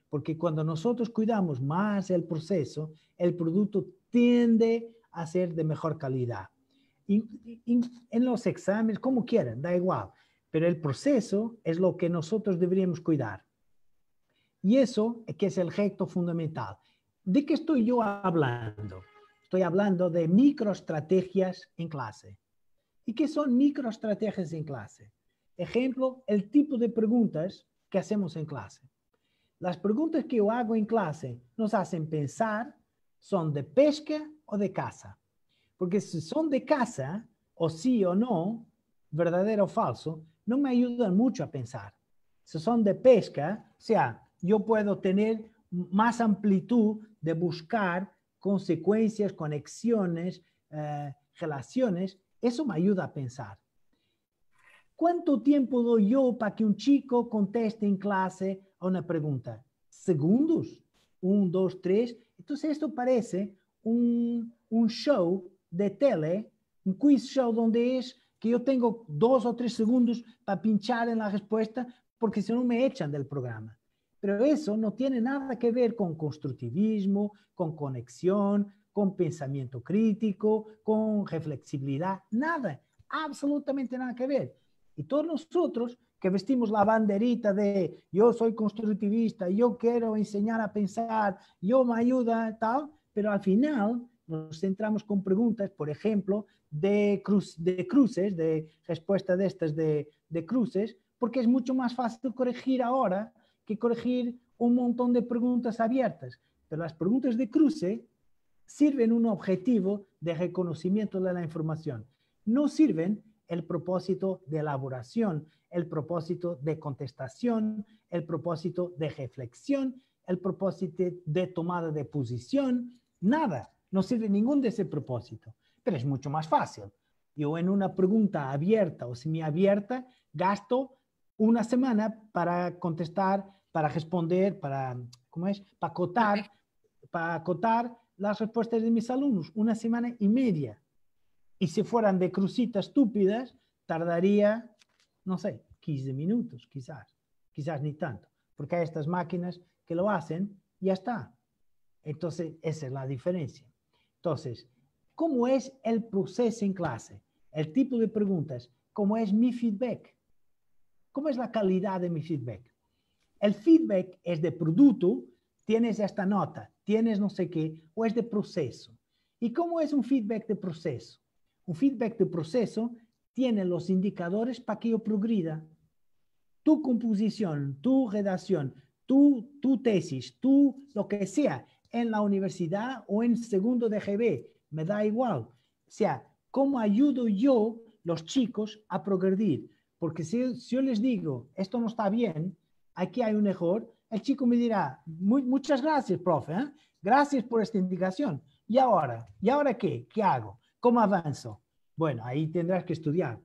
Porque cuando nosotros cuidamos más el proceso, el producto tiende hacer de mejor calidad. y en los exámenes, como quieran, da igual, pero el proceso es lo que nosotros deberíamos cuidar. Y eso es que es el gesto fundamental. ¿De qué estoy yo hablando? Estoy hablando de microestrategias en clase. ¿Y qué son microestrategias en clase? Ejemplo, el tipo de preguntas que hacemos en clase. Las preguntas que yo hago en clase nos hacen pensar, son de pesca o de casa. Porque si son de casa, o sí o no, verdadero o falso, no me ayudan mucho a pensar. Si son de pesca, o sea, yo puedo tener más amplitud de buscar consecuencias, conexiones, eh, relaciones. Eso me ayuda a pensar. ¿Cuánto tiempo doy yo para que un chico conteste en clase a una pregunta? Segundos. Un, dos, tres. Entonces esto parece un, show de tele, un quiz show donde es que yo tengo dos o tres segundos para pinchar en la respuesta porque si no me echan del programa. Pero eso no tiene nada que ver con constructivismo, con conexión, con pensamiento crítico, con reflexibilidad, nada, absolutamente nada que ver. Y todos nosotros que vestimos la banderita de yo soy constructivista, yo quiero enseñar a pensar, yo me ayuda, tal, pero al final nos centramos con preguntas, por ejemplo, de, de cruces, de respuestas de estas de, de cruces, porque es mucho más fácil corregir ahora que corregir un montón de preguntas abiertas. Pero las preguntas de cruce sirven un objetivo de reconocimiento de la información. No sirven el propósito de elaboración, el propósito de contestación, el propósito de reflexión, el propósito de tomada de posición, Nada, no sirve ningún de ese propósito, pero es mucho más fácil. Yo en una pregunta abierta o semiabierta gasto una semana para contestar, para responder, para, ¿cómo es? Para acotar, para acotar las respuestas de mis alumnos, una semana y media. Y si fueran de crucitas estúpidas, tardaría, no sé, 15 minutos, quizás, quizás ni tanto, porque hay estas máquinas que lo hacen y ya está. Entonces, esa es la diferencia. Entonces, ¿cómo es el proceso en clase? El tipo de preguntas, ¿cómo es mi feedback? ¿Cómo es la calidad de mi feedback? El feedback es de producto, tienes esta nota, tienes no sé qué, o es de proceso. ¿Y cómo es un feedback de proceso? Un feedback de proceso tiene los indicadores para que yo progrida. Tu composición, tu redacción, tu, tu tesis, tu lo que sea, en la universidad o en segundo de GB, me da igual. O sea, ¿cómo ayudo yo los chicos a progredir? Porque si, yo les digo, esto no está bien, aquí hay un mejor, el chico me dirá, muchas gracias, profe, ¿eh? gracias por esta indicación. ¿Y ahora? ¿Y ahora qué? ¿Qué hago? ¿Cómo avanzo? Bueno, ahí tendrás que estudiar.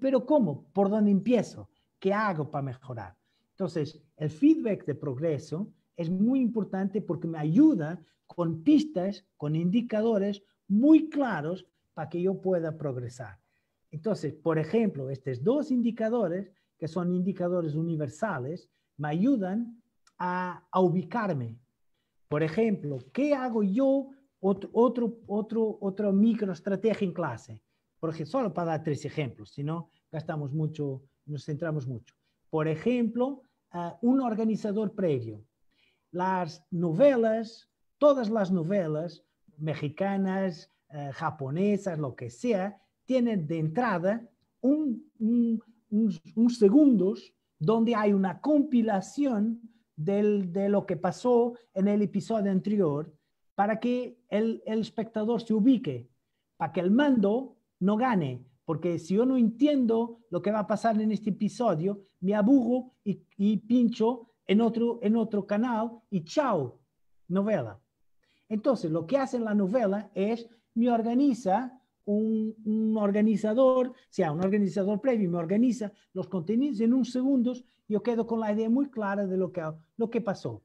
Pero ¿cómo? ¿Por dónde empiezo? ¿Qué hago para mejorar? Entonces, el feedback de progreso es muy importante porque me ayuda con pistas, con indicadores muy claros para que yo pueda progresar. Entonces, por ejemplo, estos dos indicadores, que son indicadores universales, me ayudan a, ubicarme. Por ejemplo, ¿qué hago yo? Otro, otro, otro, otro microestrategia en clase. Porque solo para dar tres ejemplos, si no, gastamos mucho, nos centramos mucho. Por ejemplo, ah, un organizador previo las novelas, todas las novelas mexicanas, eh, japonesas, lo que sea, tienen de entrada unos segundos donde hay una compilación de lo que pasó en el episodio anterior para que el, espectador se ubique, para que el mando no gane, porque si yo no entiendo lo que va a pasar en este episodio, me aburro y pincho en otro, en otro canal y chao, novela. Entonces, lo que hace la novela es me organiza un, organizador, o sea, un organizador previo, me organiza los contenidos en unos segundos, yo quedo con la idea muy clara de lo que, lo que pasó.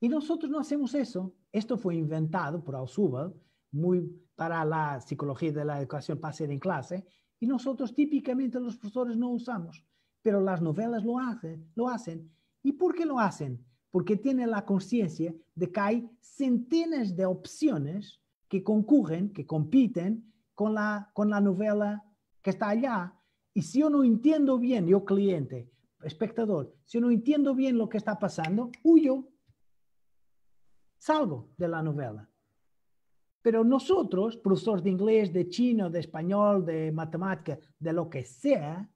Y nosotros no hacemos eso. Esto fue inventado por Ausubel, muy para la psicología de la educación para ser en clase, y nosotros típicamente los profesores no usamos pero las novelas lo hacen, lo hacen. ¿Y por qué lo hacen? Porque tienen la conciencia de que hay centenas de opciones que concurren, que compiten con la, con la novela que está allá. Y si yo no entiendo bien, yo cliente, espectador, si no entiendo bien lo que está pasando, huyo, salgo de la novela. Pero nosotros, profesores de inglés, de chino, de español, de matemática, de lo que sea,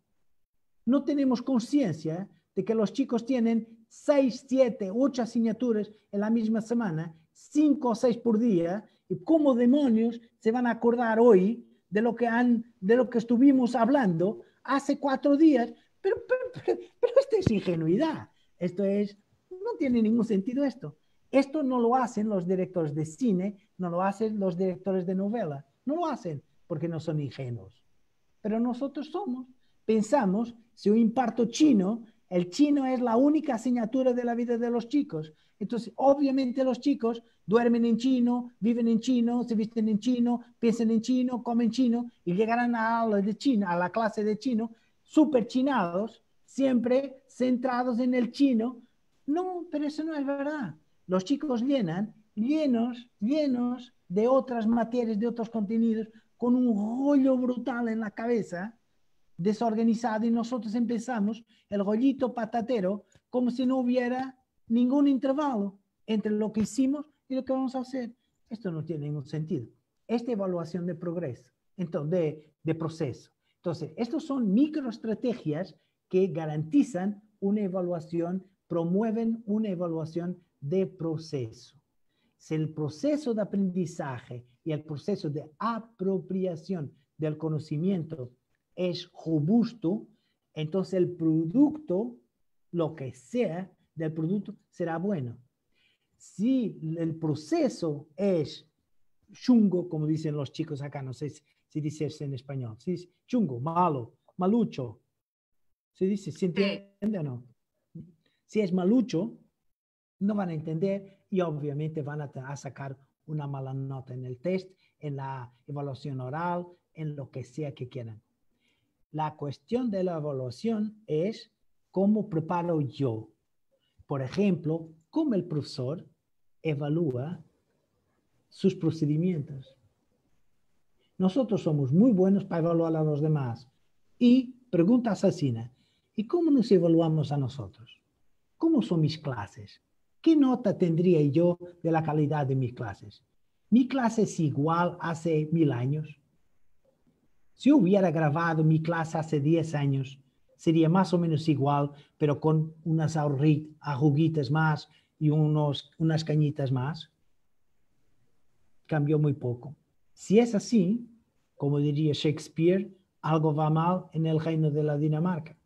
no tenemos conciencia de que los chicos tienen seis, siete, ocho asignaturas en la misma semana, cinco o seis por día, y cómo demonios se van a acordar hoy de lo que, han, de lo que estuvimos hablando hace cuatro días. Pero, pero, esto es ingenuidad. Esto es, no tiene ningún sentido esto. Esto no lo hacen los directores de cine, no lo hacen los directores de novela, no lo hacen porque no son ingenuos. Pero nosotros somos pensamos si un imparto chino, el chino es la única asignatura de la vida de los chicos. Entonces, obviamente los chicos duermen en chino, viven en chino, se visten en chino, piensan en chino, comen chino y llegarán a la, de chino, a la clase de chino súper chinados, siempre centrados en el chino. No, pero eso no es verdad. Los chicos llenan, llenos, llenos de otras materias, de otros contenidos, con un rollo brutal en la cabeza desorganizado y nosotros empezamos el rollito patatero como si no hubiera ningún intervalo entre lo que hicimos y lo que vamos a hacer. Esto no tiene ningún sentido. Esta evaluación de progreso, entonces, de, proceso. Entonces, estas son microestrategias que garantizan una evaluación, promueven una evaluación de proceso. Si el proceso de aprendizaje y el proceso de apropiación del conocimiento es robusto, entonces el producto, lo que sea del producto, será bueno. Si el proceso es chungo, como dicen los chicos acá, no sé si, dice eso en español, si es chungo, malo, malucho, se dice, ¿se entiende o no? Si es malucho, no van a entender y obviamente van a sacar una mala nota en el test, en la evaluación oral, en lo que sea que quieran. La cuestión de la evaluación es cómo preparo yo. Por ejemplo, cómo el profesor evalúa sus procedimientos. Nosotros somos muy buenos para evaluar a los demás. Y pregunta asesina, ¿y cómo nos evaluamos a nosotros? ¿Cómo son mis clases? ¿Qué nota tendría yo de la calidad de mis clases? ¿Mi clase es igual hace mil años? Si hubiera grabado mi clase hace 10 años, sería más o menos igual, pero con unas arruguitas más y unos, unas cañitas más. Cambió muy poco. Si es así, como diría Shakespeare, algo va mal en el reino de la Dinamarca,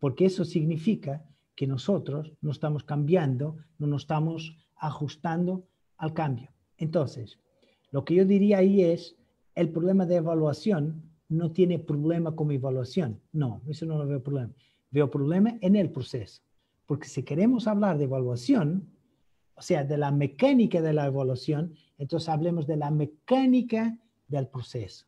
porque eso significa que nosotros no estamos cambiando, no nos estamos ajustando al cambio. Entonces, lo que yo diría ahí es, el problema de evaluación no tiene problema como evaluación. No, eso no lo veo problema. Veo problema en el proceso. Porque si queremos hablar de evaluación, o sea, de la mecánica de la evaluación, entonces hablemos de la mecánica del proceso.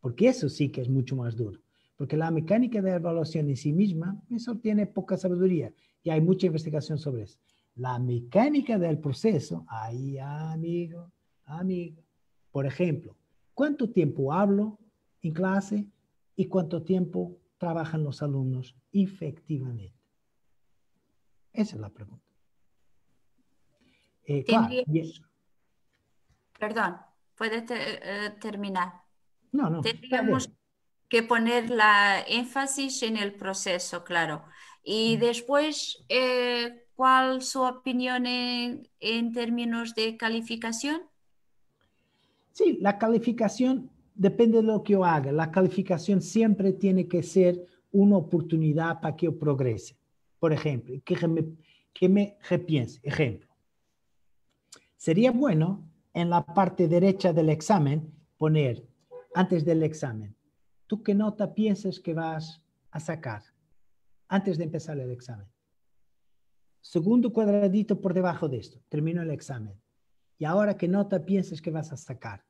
Porque eso sí que es mucho más duro. Porque la mecánica de la evaluación en sí misma, eso tiene poca sabiduría. Y hay mucha investigación sobre eso. La mecánica del proceso, ahí, amigo, amigo. Por ejemplo, cuánto tiempo hablo en clase y cuánto tiempo trabajan los alumnos efectivamente. Esa es la pregunta. Eh,
Perdón, puedes eh, terminar. No, no. Tendríamos que poner la énfasis en el proceso, claro. Y mm. después, eh, ¿cuál su opinión en términos de calificación?
Sí, la calificación depende de lo que yo haga. La calificación siempre tiene que ser una oportunidad para que yo progrese. Por ejemplo, que me, me repiense. Ejemplo. Sería bueno en la parte derecha del examen poner, antes del examen, ¿tú qué nota piensas que vas a sacar antes de empezar el examen? Segundo cuadradito por debajo de esto, termino el examen y ahora qué nota piensas que vas a sacar.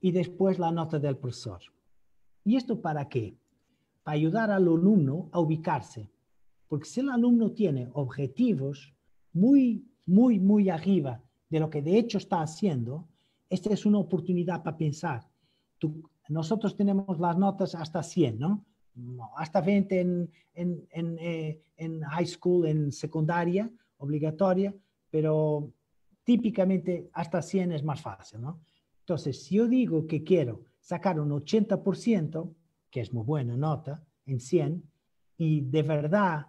Y después la nota del profesor. ¿Y esto para qué? Para ayudar al alumno a ubicarse. Porque si el alumno tiene objetivos muy, muy, muy arriba de lo que de hecho está haciendo, esta es una oportunidad para pensar. nosotros tenemos las notas hasta 100, ¿no? hasta 20 en, eh, en high school, en secundaria, obligatoria, pero típicamente hasta 100 es más fácil, ¿no? Entonces, si yo digo que quiero sacar un 80%, que es muy buena nota, en 100, y de verdad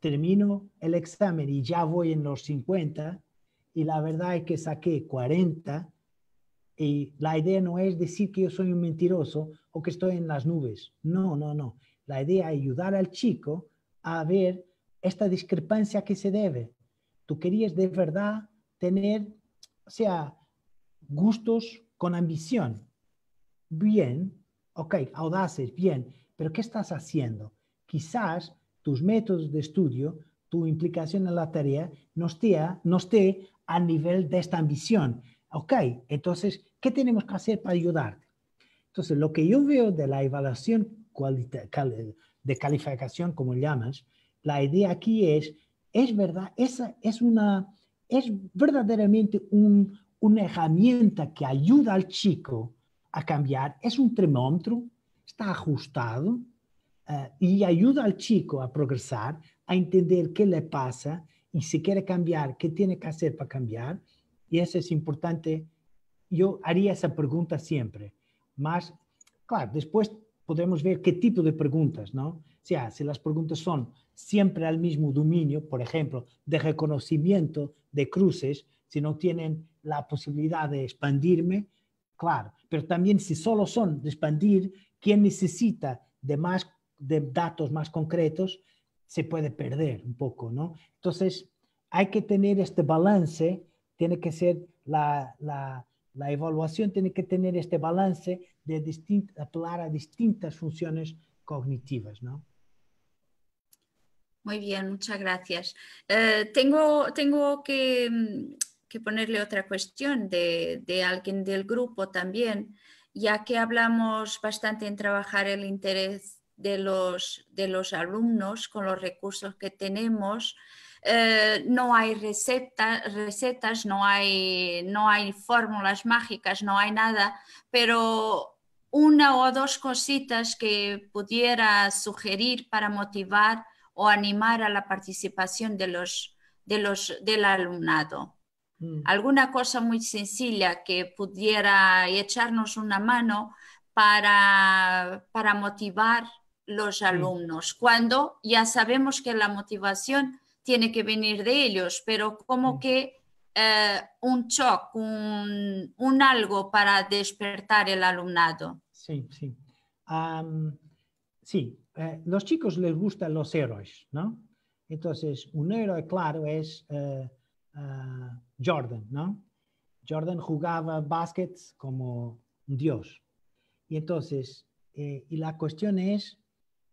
termino el examen y ya voy en los 50, y la verdad es que saqué 40, y la idea no es decir que yo soy un mentiroso o que estoy en las nubes. No, no, no. La idea es ayudar al chico a ver esta discrepancia que se debe. Tú querías de verdad tener, o sea, gustos con ambición. Bien, ok, audaces, bien, pero ¿qué estás haciendo? Quizás tus métodos de estudio, tu implicación en la tarea no esté, no esté a nivel de esta ambición. Ok, entonces, ¿qué tenemos que hacer para ayudarte? Entonces, lo que yo veo de la evaluación de calificación, como llamas, la idea aquí es, es verdad, esa es una es verdaderamente una herramienta que ayuda al chico a cambiar. Es un tremómetro, está ajustado eh, y ayuda al chico a progresar, a entender qué le pasa y si quiere cambiar, qué tiene que hacer para cambiar. Y eso es importante. Yo haría esa pregunta siempre. Más, claro, después podemos ver qué tipo de preguntas, ¿no? sea, si las preguntas son siempre al mismo dominio, por ejemplo, de reconocimiento de cruces, si no tienen la posibilidad de expandirme, claro, pero también si solo son de expandir, quien necesita de más de datos más concretos se puede perder un poco, ¿no? Entonces, hay que tener este balance, tiene que ser la, evaluación, tiene que tener este balance de apelar a distintas funciones cognitivas, ¿no?
Muy bien, muchas gracias. Eh, tengo, tengo mm, que, ponerle otra cuestión de, alguien del grupo también, ya que hablamos bastante en trabajar el interés de los, de los alumnos con los recursos que tenemos. Eh, no hay recetas, no hay, no hay fórmulas mágicas, no hay nada, pero una o dos cositas que pudiera sugerir para motivar o animar a la participación de los, de los, del alumnado. Mm. Alguna cosa muy sencilla que pudiera echarnos una mano para, para motivar los mm. alumnos, cuando ya sabemos que la motivación tiene que venir de ellos, pero como mm. que eh, un shock, un, un, algo para despertar el alumnado.
Sí, sí. sí, eh, los chicos les gustan los héroes, ¿no? Entonces, un héroe, claro, es eh, eh, Jordan, ¿no? Jordan jugaba básquet como un dios. Y entonces, y la cuestión es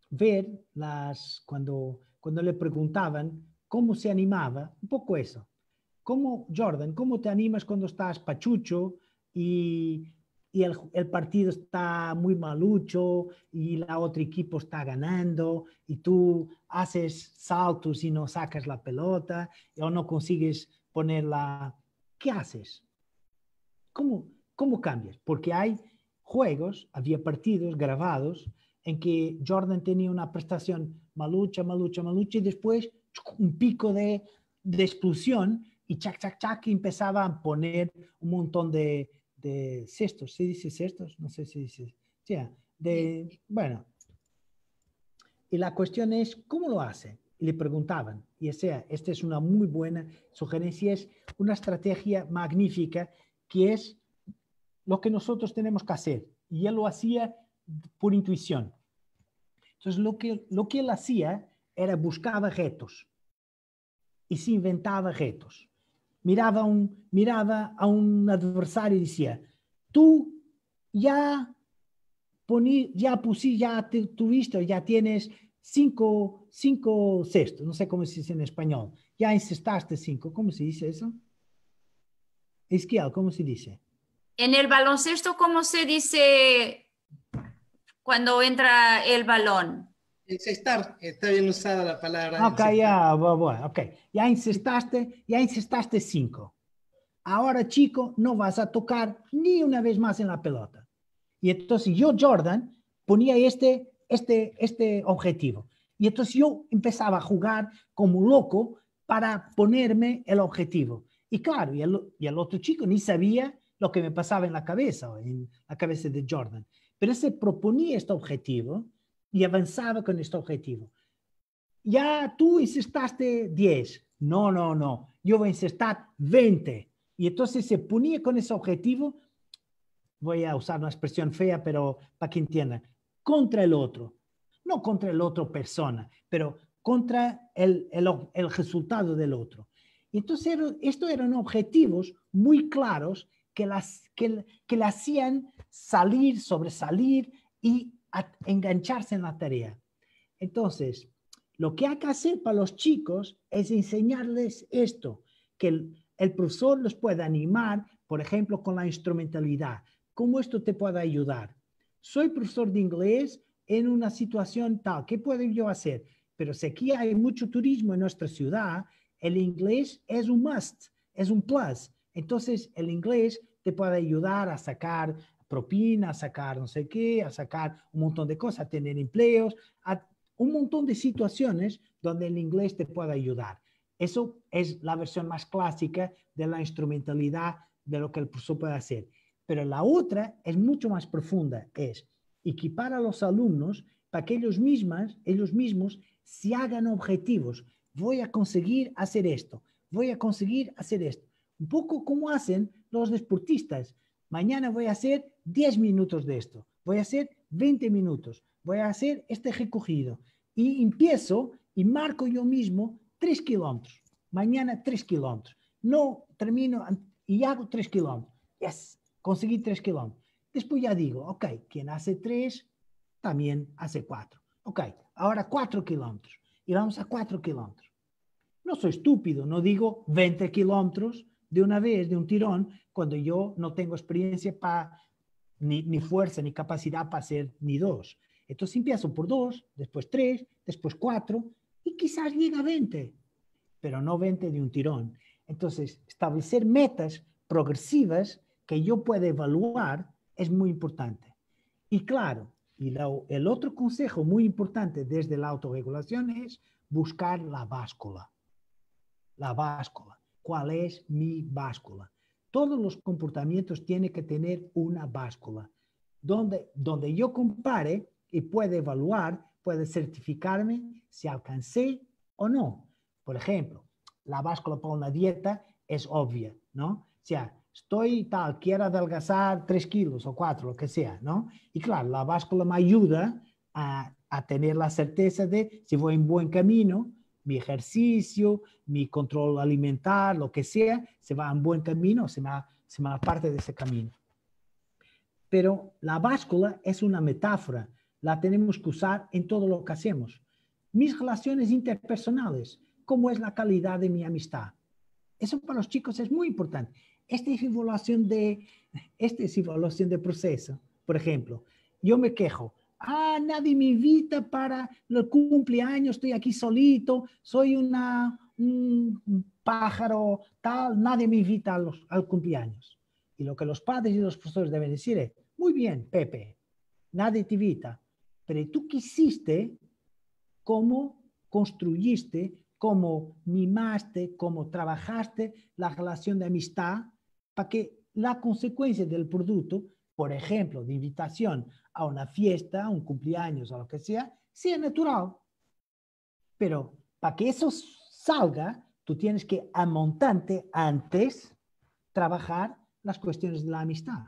ver las, cuando, cuando le preguntaban cómo se animaba, un poco eso. ¿Cómo, Jordan, cómo te animas cuando estás pachucho y y el, partido está muy malucho y la otro equipo está ganando y tú haces saltos y no sacas la pelota o no consigues ponerla. ¿Qué haces? ¿Cómo, cómo cambias? Porque hay juegos, había partidos grabados en que Jordan tenía una prestación malucha, malucha, malucha y después un pico de, de explosión y chac, chac, chac, que empezaba a poner un montón de, de cestos, ¿se dice cestos? No sé si dice, o sea, ah, de, bueno. Y la cuestión es, ¿cómo lo hace? Y le preguntaban, y sea, esta es una muy buena sugerencia, es una estrategia magnífica que es lo que nosotros tenemos que hacer. Y él lo hacía por intuición. Entonces, lo que, lo que él hacía era buscaba retos y se inventaba retos miraba a un, miraba a un adversario y decía, tú ya, poní, ya pusí, ya tuviste, ya tienes cinco, cinco cestos, no sé cómo se dice en español, ya encestaste cinco, ¿cómo se dice eso? Esquial, ¿cómo se dice?
En el baloncesto, ¿cómo se dice cuando entra el balón? Incestar, está bien usada la palabra. Ok,
ya, bueno, ok. Ya incestaste, ya incestaste cinco. Ahora, chico, no vas a tocar ni una vez más en la pelota. Y entonces yo, Jordan, ponía este, este, este objetivo. Y entonces yo empezaba a jugar como loco para ponerme el objetivo. Y claro, y el, y el otro chico ni sabía lo que me pasaba en la cabeza, en la cabeza de Jordan. Pero se proponía este objetivo y avanzaba con este objetivo. Ya tú insistaste 10. No, no, no. Yo voy a insistir 20. Y entonces se ponía con ese objetivo, voy a usar una expresión fea, pero para que entiendan, contra el otro. No contra el otro persona, pero contra el, el, el resultado del otro. Entonces, estos eran objetivos muy claros que, las, que, que le hacían salir, sobresalir y engancharse en la tarea. Entonces, lo que hay que hacer para los chicos es enseñarles esto, que el, profesor los pueda animar, por ejemplo, con la instrumentalidad. ¿Cómo esto te puede ayudar? Soy profesor de inglés en una situación tal, ¿qué puedo yo hacer? Pero si aquí hay mucho turismo en nuestra ciudad, el inglés es un must, es un plus. Entonces, el inglés te puede ayudar a sacar propina, a sacar no sé qué, a sacar un montón de cosas, a tener empleos, a un montón de situaciones donde el inglés te pueda ayudar. Eso es la versión más clásica de la instrumentalidad de lo que el profesor puede hacer. Pero la otra es mucho más profunda, es equipar a los alumnos para que ellos mismas ellos mismos se hagan objetivos. Voy a conseguir hacer esto, voy a conseguir hacer esto. Un poco como hacen los deportistas. Mañana voy a hacer 10 minutos de esto, voy a hacer 20 minutos, voy a hacer este recogido. Y empiezo y marco yo mismo 3 kilómetros. Mañana 3 kilómetros. No termino y hago 3 kilómetros. Yes, conseguí 3 kilómetros. Después ya digo, ok, quien hace 3 también hace 4. Ok, ahora 4 kilómetros. Y vamos a 4 kilómetros. No soy estúpido, no digo 20 kilómetros de una vez, de un tirón, cuando yo no tengo experiencia para ni, fuerza ni capacidad para hacer ni dos. Entonces empiezo por dos, después tres, después cuatro y quizás llega a 20, pero no 20 de un tirón. Entonces, establecer metas progresivas que yo pueda evaluar es muy importante. Y claro, y lo, el otro consejo muy importante desde la autorregulación es buscar la báscula. La báscula cuál es mi báscula. Todos los comportamientos tienen que tener una báscula donde, donde yo compare y pueda evaluar, pueda certificarme si alcancé o no. Por ejemplo, la báscula para una dieta es obvia, ¿no? O sea, estoy tal, quiero adelgazar 3 kilos o cuatro, lo que sea, ¿no? Y claro, la báscula me ayuda a, a tener la certeza de si voy en buen camino mi ejercicio, mi control alimentar, lo que sea, se va en buen camino, se va, se va parte de ese camino. Pero la báscula es una metáfora, la tenemos que usar en todo lo que hacemos. Mis relaciones interpersonales, cómo es la calidad de mi amistad. Eso para los chicos es muy importante. Esta es evaluación de, esta es evaluación de proceso. Por ejemplo, yo me quejo, Ah, nadie me invita para el cumpleaños, estoy aquí solito, soy una, un pájaro tal, nadie me invita los, al cumpleaños. Y lo que los padres y los profesores deben decir es, muy bien, Pepe, nadie te invita, pero tú quisiste cómo construiste, cómo mimaste, cómo trabajaste la relación de amistad para que la consecuencia del producto, por ejemplo, de invitación a una fiesta, a un cumpleaños, a lo que sea, sí es natural. Pero para que eso salga, tú tienes que amontante antes trabajar las cuestiones de la amistad.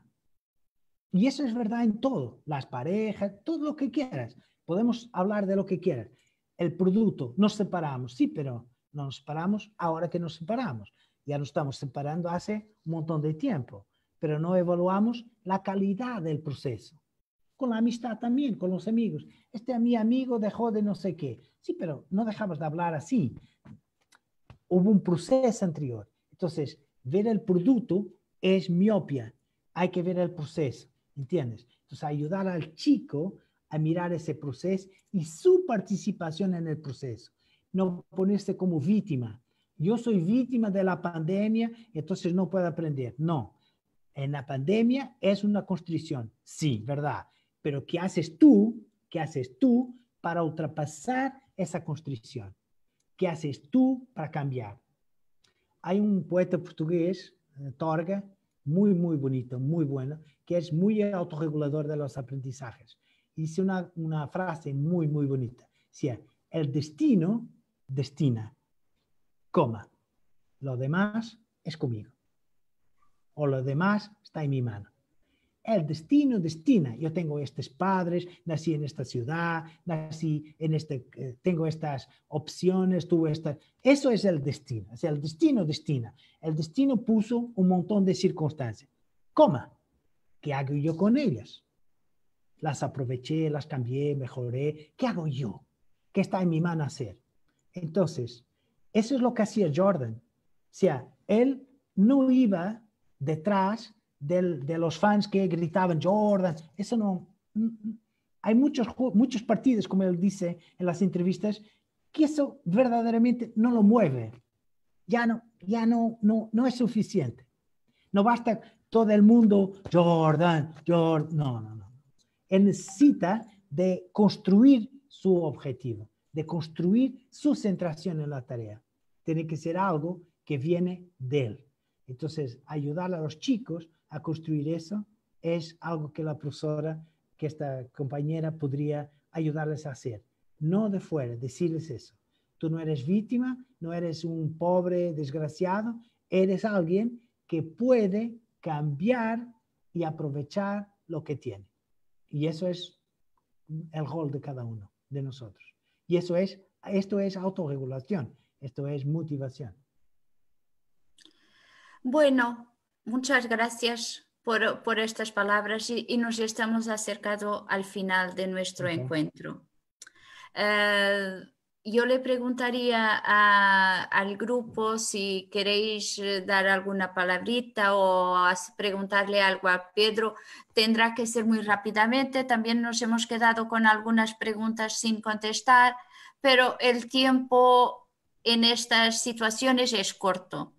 Y eso es verdad en todo, las parejas, todo lo que quieras. Podemos hablar de lo que quieras. El producto, nos separamos, sí, pero no nos separamos ahora que nos separamos. Ya nos estamos separando hace un montón de tiempo, pero no evaluamos la calidad del proceso con la amistad también, con los amigos. Este mi amigo dejó de no sé qué. Sí, pero no dejamos de hablar así. Hubo un proceso anterior. Entonces, ver el producto es miopia. Hay que ver el proceso, ¿entiendes? Entonces, ayudar al chico a mirar ese proceso y su participación en el proceso. No ponerse como víctima. Yo soy víctima de la pandemia, entonces no puedo aprender. No. En la pandemia es una constricción, sí, ¿verdad? Pero ¿qué haces tú? ¿Qué haces tú para ultrapasar esa constricción? ¿Qué haces tú para cambiar? Hay un poeta portugués, eh, Torga, muy, muy bonito, muy bueno, que es muy autorregulador de los aprendizajes. Dice una, una frase muy, muy bonita. Dice, el destino destina, coma. Lo demás es conmigo. O lo demás está en mi mano. El destino destina. Yo tengo estos padres, nací en esta ciudad, nací en este, eh, tengo estas opciones, tuve esta Eso es el destino. O el destino destina. El destino puso un montón de circunstancias. ¿Cómo? ¿Qué hago yo con ellas? Las aproveché, las cambié, mejoré. ¿Qué hago yo? ¿Qué está en mi mano hacer? Entonces, eso es lo que hacía Jordan. O sea, él no iba detrás de los fans que gritaban Jordan. Eso no. Hay muchos, muchos partidos, como él dice en las entrevistas, que eso verdaderamente no lo mueve. Ya no, ya no, no, no es suficiente. No basta todo el mundo, Jordan, Jordan. No, no, no. Él necesita de construir su objetivo, de construir su centración en la tarea. Tiene que ser algo que viene de él. Entonces, ayudar a los chicos a construir eso es algo que la profesora, que esta compañera podría ayudarles a hacer. No de fuera, decirles eso. Tú no eres víctima, no eres un pobre desgraciado, eres alguien que puede cambiar y aprovechar lo que tiene. Y eso es el rol de cada uno de nosotros. Y eso es, esto es autorregulación, esto es motivación.
Bueno, Muchas gracias por, estas palabras y, nos estamos acercando al final de nuestro encuentro. Eh, yo le preguntaría al grupo si queréis eh, dar alguna palabrita o preguntarle algo a Pedro. Tendrá que ser muy rápidamente. También nos hemos quedado con algunas preguntas sin contestar, pero el tiempo en estas situaciones es corto.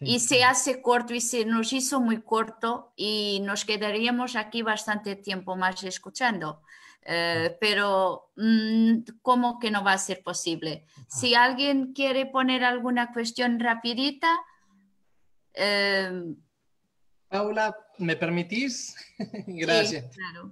Y se hace corto y se nos hizo muy corto y nos quedaríamos aquí bastante tiempo más escuchando. Eh, pero mm, ¿cómo que no va a ser posible? Si alguien quiere poner alguna cuestión rapidita, eh,
Paula, ¿me permitís? Gracias.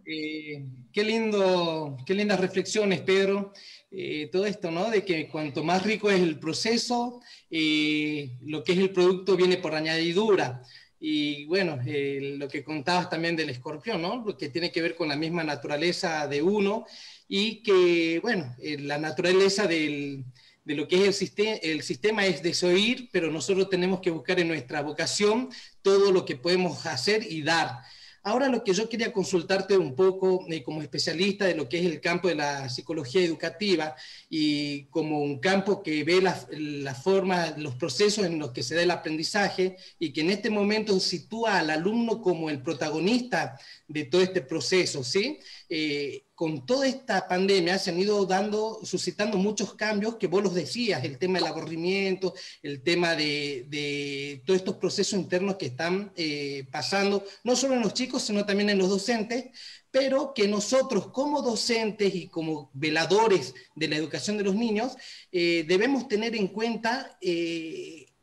Eh, qué lindo, qué lindas reflexiones, Pedro. Eh, todo esto, ¿no? De que cuanto más rico es el proceso, eh, lo que es el producto viene por añadidura. Y bueno, lo que contabas también del escorpión, ¿no? Lo que tiene que ver con la misma naturaleza de uno y que, bueno, la naturaleza del, de lo que es el sistema, el sistema es desoír, pero nosotros tenemos que buscar en nuestra vocación todo lo que podemos hacer y dar. Ahora lo que yo quería consultarte un poco eh, como especialista de lo que es el campo de la psicología educativa y como un campo que ve las la formas, los procesos en los que se da el aprendizaje y que en este momento sitúa al alumno como el protagonista de todo este proceso, ¿sí? Eh, con toda esta pandemia se han ido dando, suscitando muchos cambios que vos los decías, el tema del aburrimiento, el tema de, todos estos procesos internos que están eh, pasando, no solo en los chicos, sino también en los docentes, pero que nosotros como docentes y como veladores de la educación de los niños eh, debemos tener en cuenta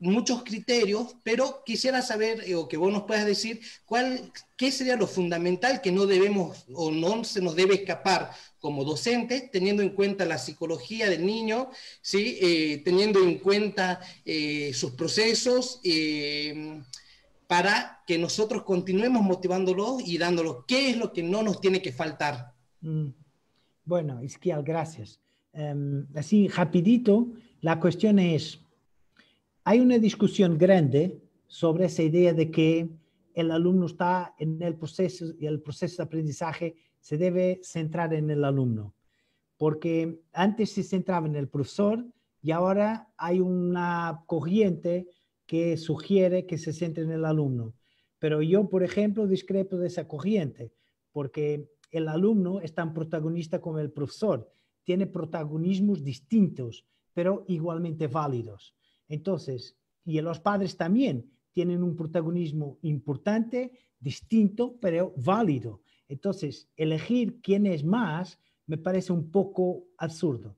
muchos criterios, pero quisiera saber eh, o que vos nos puedas decir cuál, qué sería lo fundamental que no debemos o no se nos debe escapar como docentes, teniendo en cuenta la psicología del niño, ¿sí? Eh, teniendo en cuenta eh, sus procesos, para que nosotros continuemos motivándolos y dándolos qué es lo que no nos tiene que faltar.
Mm. Bueno, Isquiel, gracias. Em, así, rapidito, la cuestión es hay una discusión grande sobre esa idea de que el alumno está en el proceso y el proceso de aprendizaje se debe centrar en el alumno, porque antes se centraba en el profesor y ahora hay una corriente que sugiere que se centre en el alumno. Pero yo, por ejemplo, discrepo de esa corriente, porque el alumno es tan protagonista como el profesor, tiene protagonismos distintos, pero igualmente válidos. Entonces, y los padres también tienen un protagonismo importante, distinto, pero válido. Entonces, elegir quién es más me parece un poco absurdo.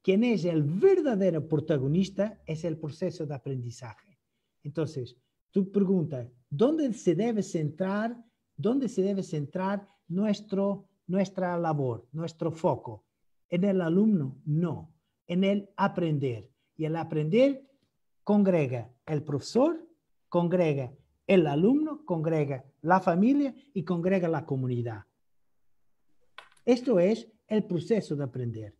Quién es el verdadero protagonista es el proceso de aprendizaje. Entonces, tú preguntas, ¿dónde se debe centrar, dónde se debe centrar nuestra labor, nuestro foco? ¿En el alumno? No, en el aprender. Y el aprender congrega el profesor, congrega el alumno, congrega la familia y congrega la comunidad. Esto es el proceso de aprender.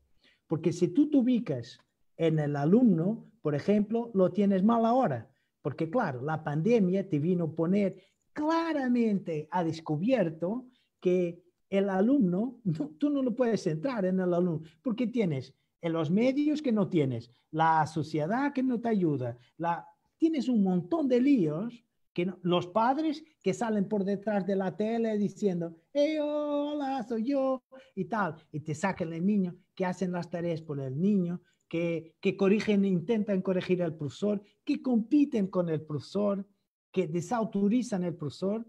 Porque si tú te ubicas en el alumno, por ejemplo, lo tienes mal ahora. Porque claro, la pandemia te vino a poner claramente a descubierto que el alumno, tú no lo puedes centrar en el alumno, porque tienes en los medios que no tienes, la sociedad que no te ayuda, la... tienes un montón de líos que los padres que salen por detrás de la tele diciendo, eh, hola, soy yo y tal, y te sacan el niño, que hacen las tareas por el niño, que, que corrigen, intentan corregir al profesor, que compiten con el profesor, que desautorizan al profesor.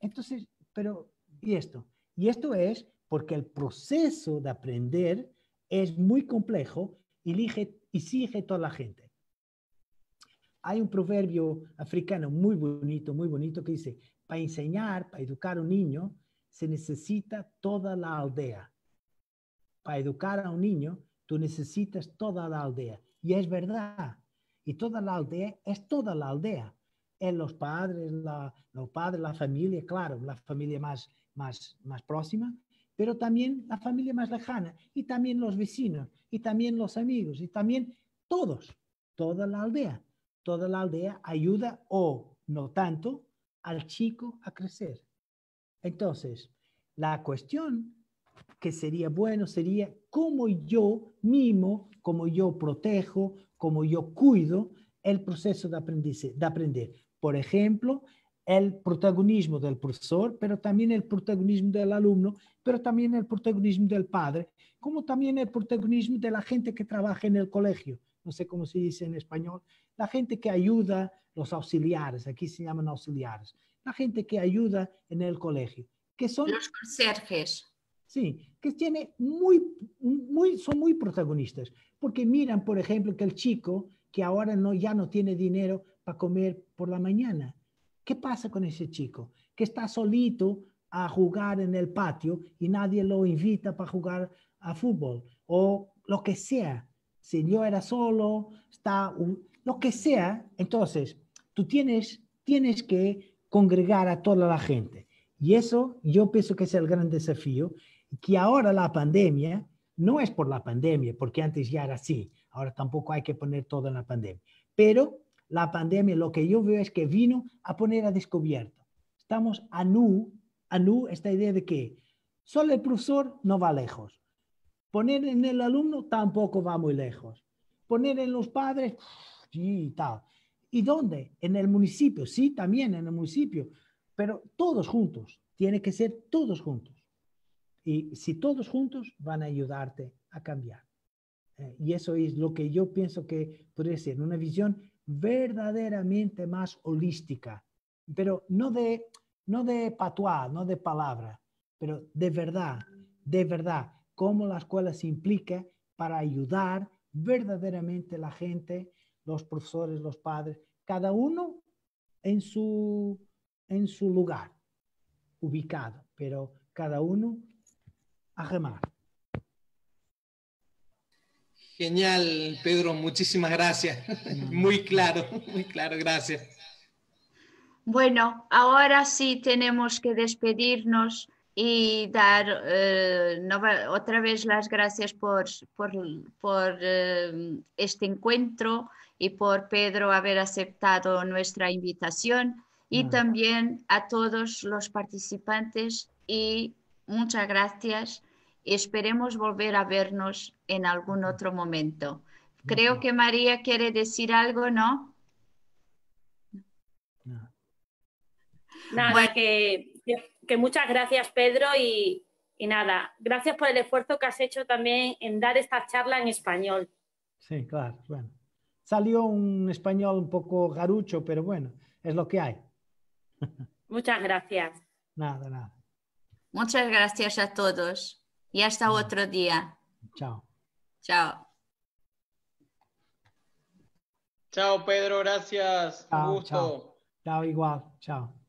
Entonces, pero, ¿y esto? Y esto es porque el proceso de aprender es muy complejo y exige, exige toda la gente. Hay un proverbio africano muy bonito, muy bonito, que dice, para enseñar, para educar a un niño, se necesita toda la aldea. Para educar a un niño, tú necesitas toda la aldea. Y es verdad. Y toda la aldea es toda la aldea. Es eh, los padres, la, los padres, la familia, claro, la familia más, más, más próxima, pero también la familia más lejana, y también los vecinos, y también los amigos, y también todos, toda la aldea. Toda la aldea ayuda o no tanto al chico a crecer. Entonces, la cuestión que sería bueno sería cómo yo mimo, cómo yo protejo, cómo yo cuido el proceso de, de aprender. Por ejemplo, el protagonismo del profesor, pero también el protagonismo del alumno, pero también el protagonismo del padre, como también el protagonismo de la gente que trabaja en el colegio. No sé cómo se dice en español. La gente que ayuda, los auxiliares, aquí se llaman auxiliares. La gente que ayuda en el colegio. Que son, los conserjes. Sí, que tiene muy, muy, son muy protagonistas, porque miran, por ejemplo, que el chico que ahora no, ya no tiene dinero para comer por la mañana, ¿Qué pasa con ese chico que está solito a jugar en el patio y nadie lo invita para jugar a fútbol o lo que sea? Si yo era solo, está lo que sea, entonces tú tienes, tienes que congregar a toda la gente. Y eso yo pienso que es el gran desafío, que ahora la pandemia no es por la pandemia, porque antes ya era así, ahora tampoco hay que poner todo en la pandemia, pero la pandemia, lo que yo veo es que vino a poner a descubierto. Estamos a nu, a nu esta idea de que solo el profesor no va lejos. Poner en el alumno tampoco va muy lejos. Poner en los padres, y tal. ¿Y dónde? En el municipio, sí, también en el municipio, pero todos juntos, tiene que ser todos juntos. Y si todos juntos van a ayudarte a cambiar. Eh, y eso es lo que yo pienso que podría ser una visión verdaderamente más holística, pero no de, no de patuá, no de palabra, pero de verdad, de verdad, cómo la escuela se implica para ayudar verdaderamente a la gente, los profesores, los padres, cada uno en su, en su lugar ubicado, pero cada uno a remar.
Genial, Pedro, muchísimas gracias. Mm. Muy claro, muy claro, gracias.
Bueno, ahora sí tenemos que despedirnos y dar eh, otra vez las gracias por, eh, este encuentro y por Pedro haber aceptado nuestra invitación y también a todos los participantes y muchas gracias esperemos volver a vernos en algún otro momento. Creo que María quiere decir algo, ¿no? Nada, que, muchas gracias, Pedro, y, y, nada, gracias por el esfuerzo que has hecho también en dar esta charla en español.
Sí, claro, bueno. Salió un español un poco garucho, pero bueno, es lo que hay.
Muchas gracias. Nada, nada. Muchas gracias a todos. Y hasta otro día. Chao. Chao.
Chao, Pedro, gracias.
Chao, gusto. Chao. chao, igual. Chao.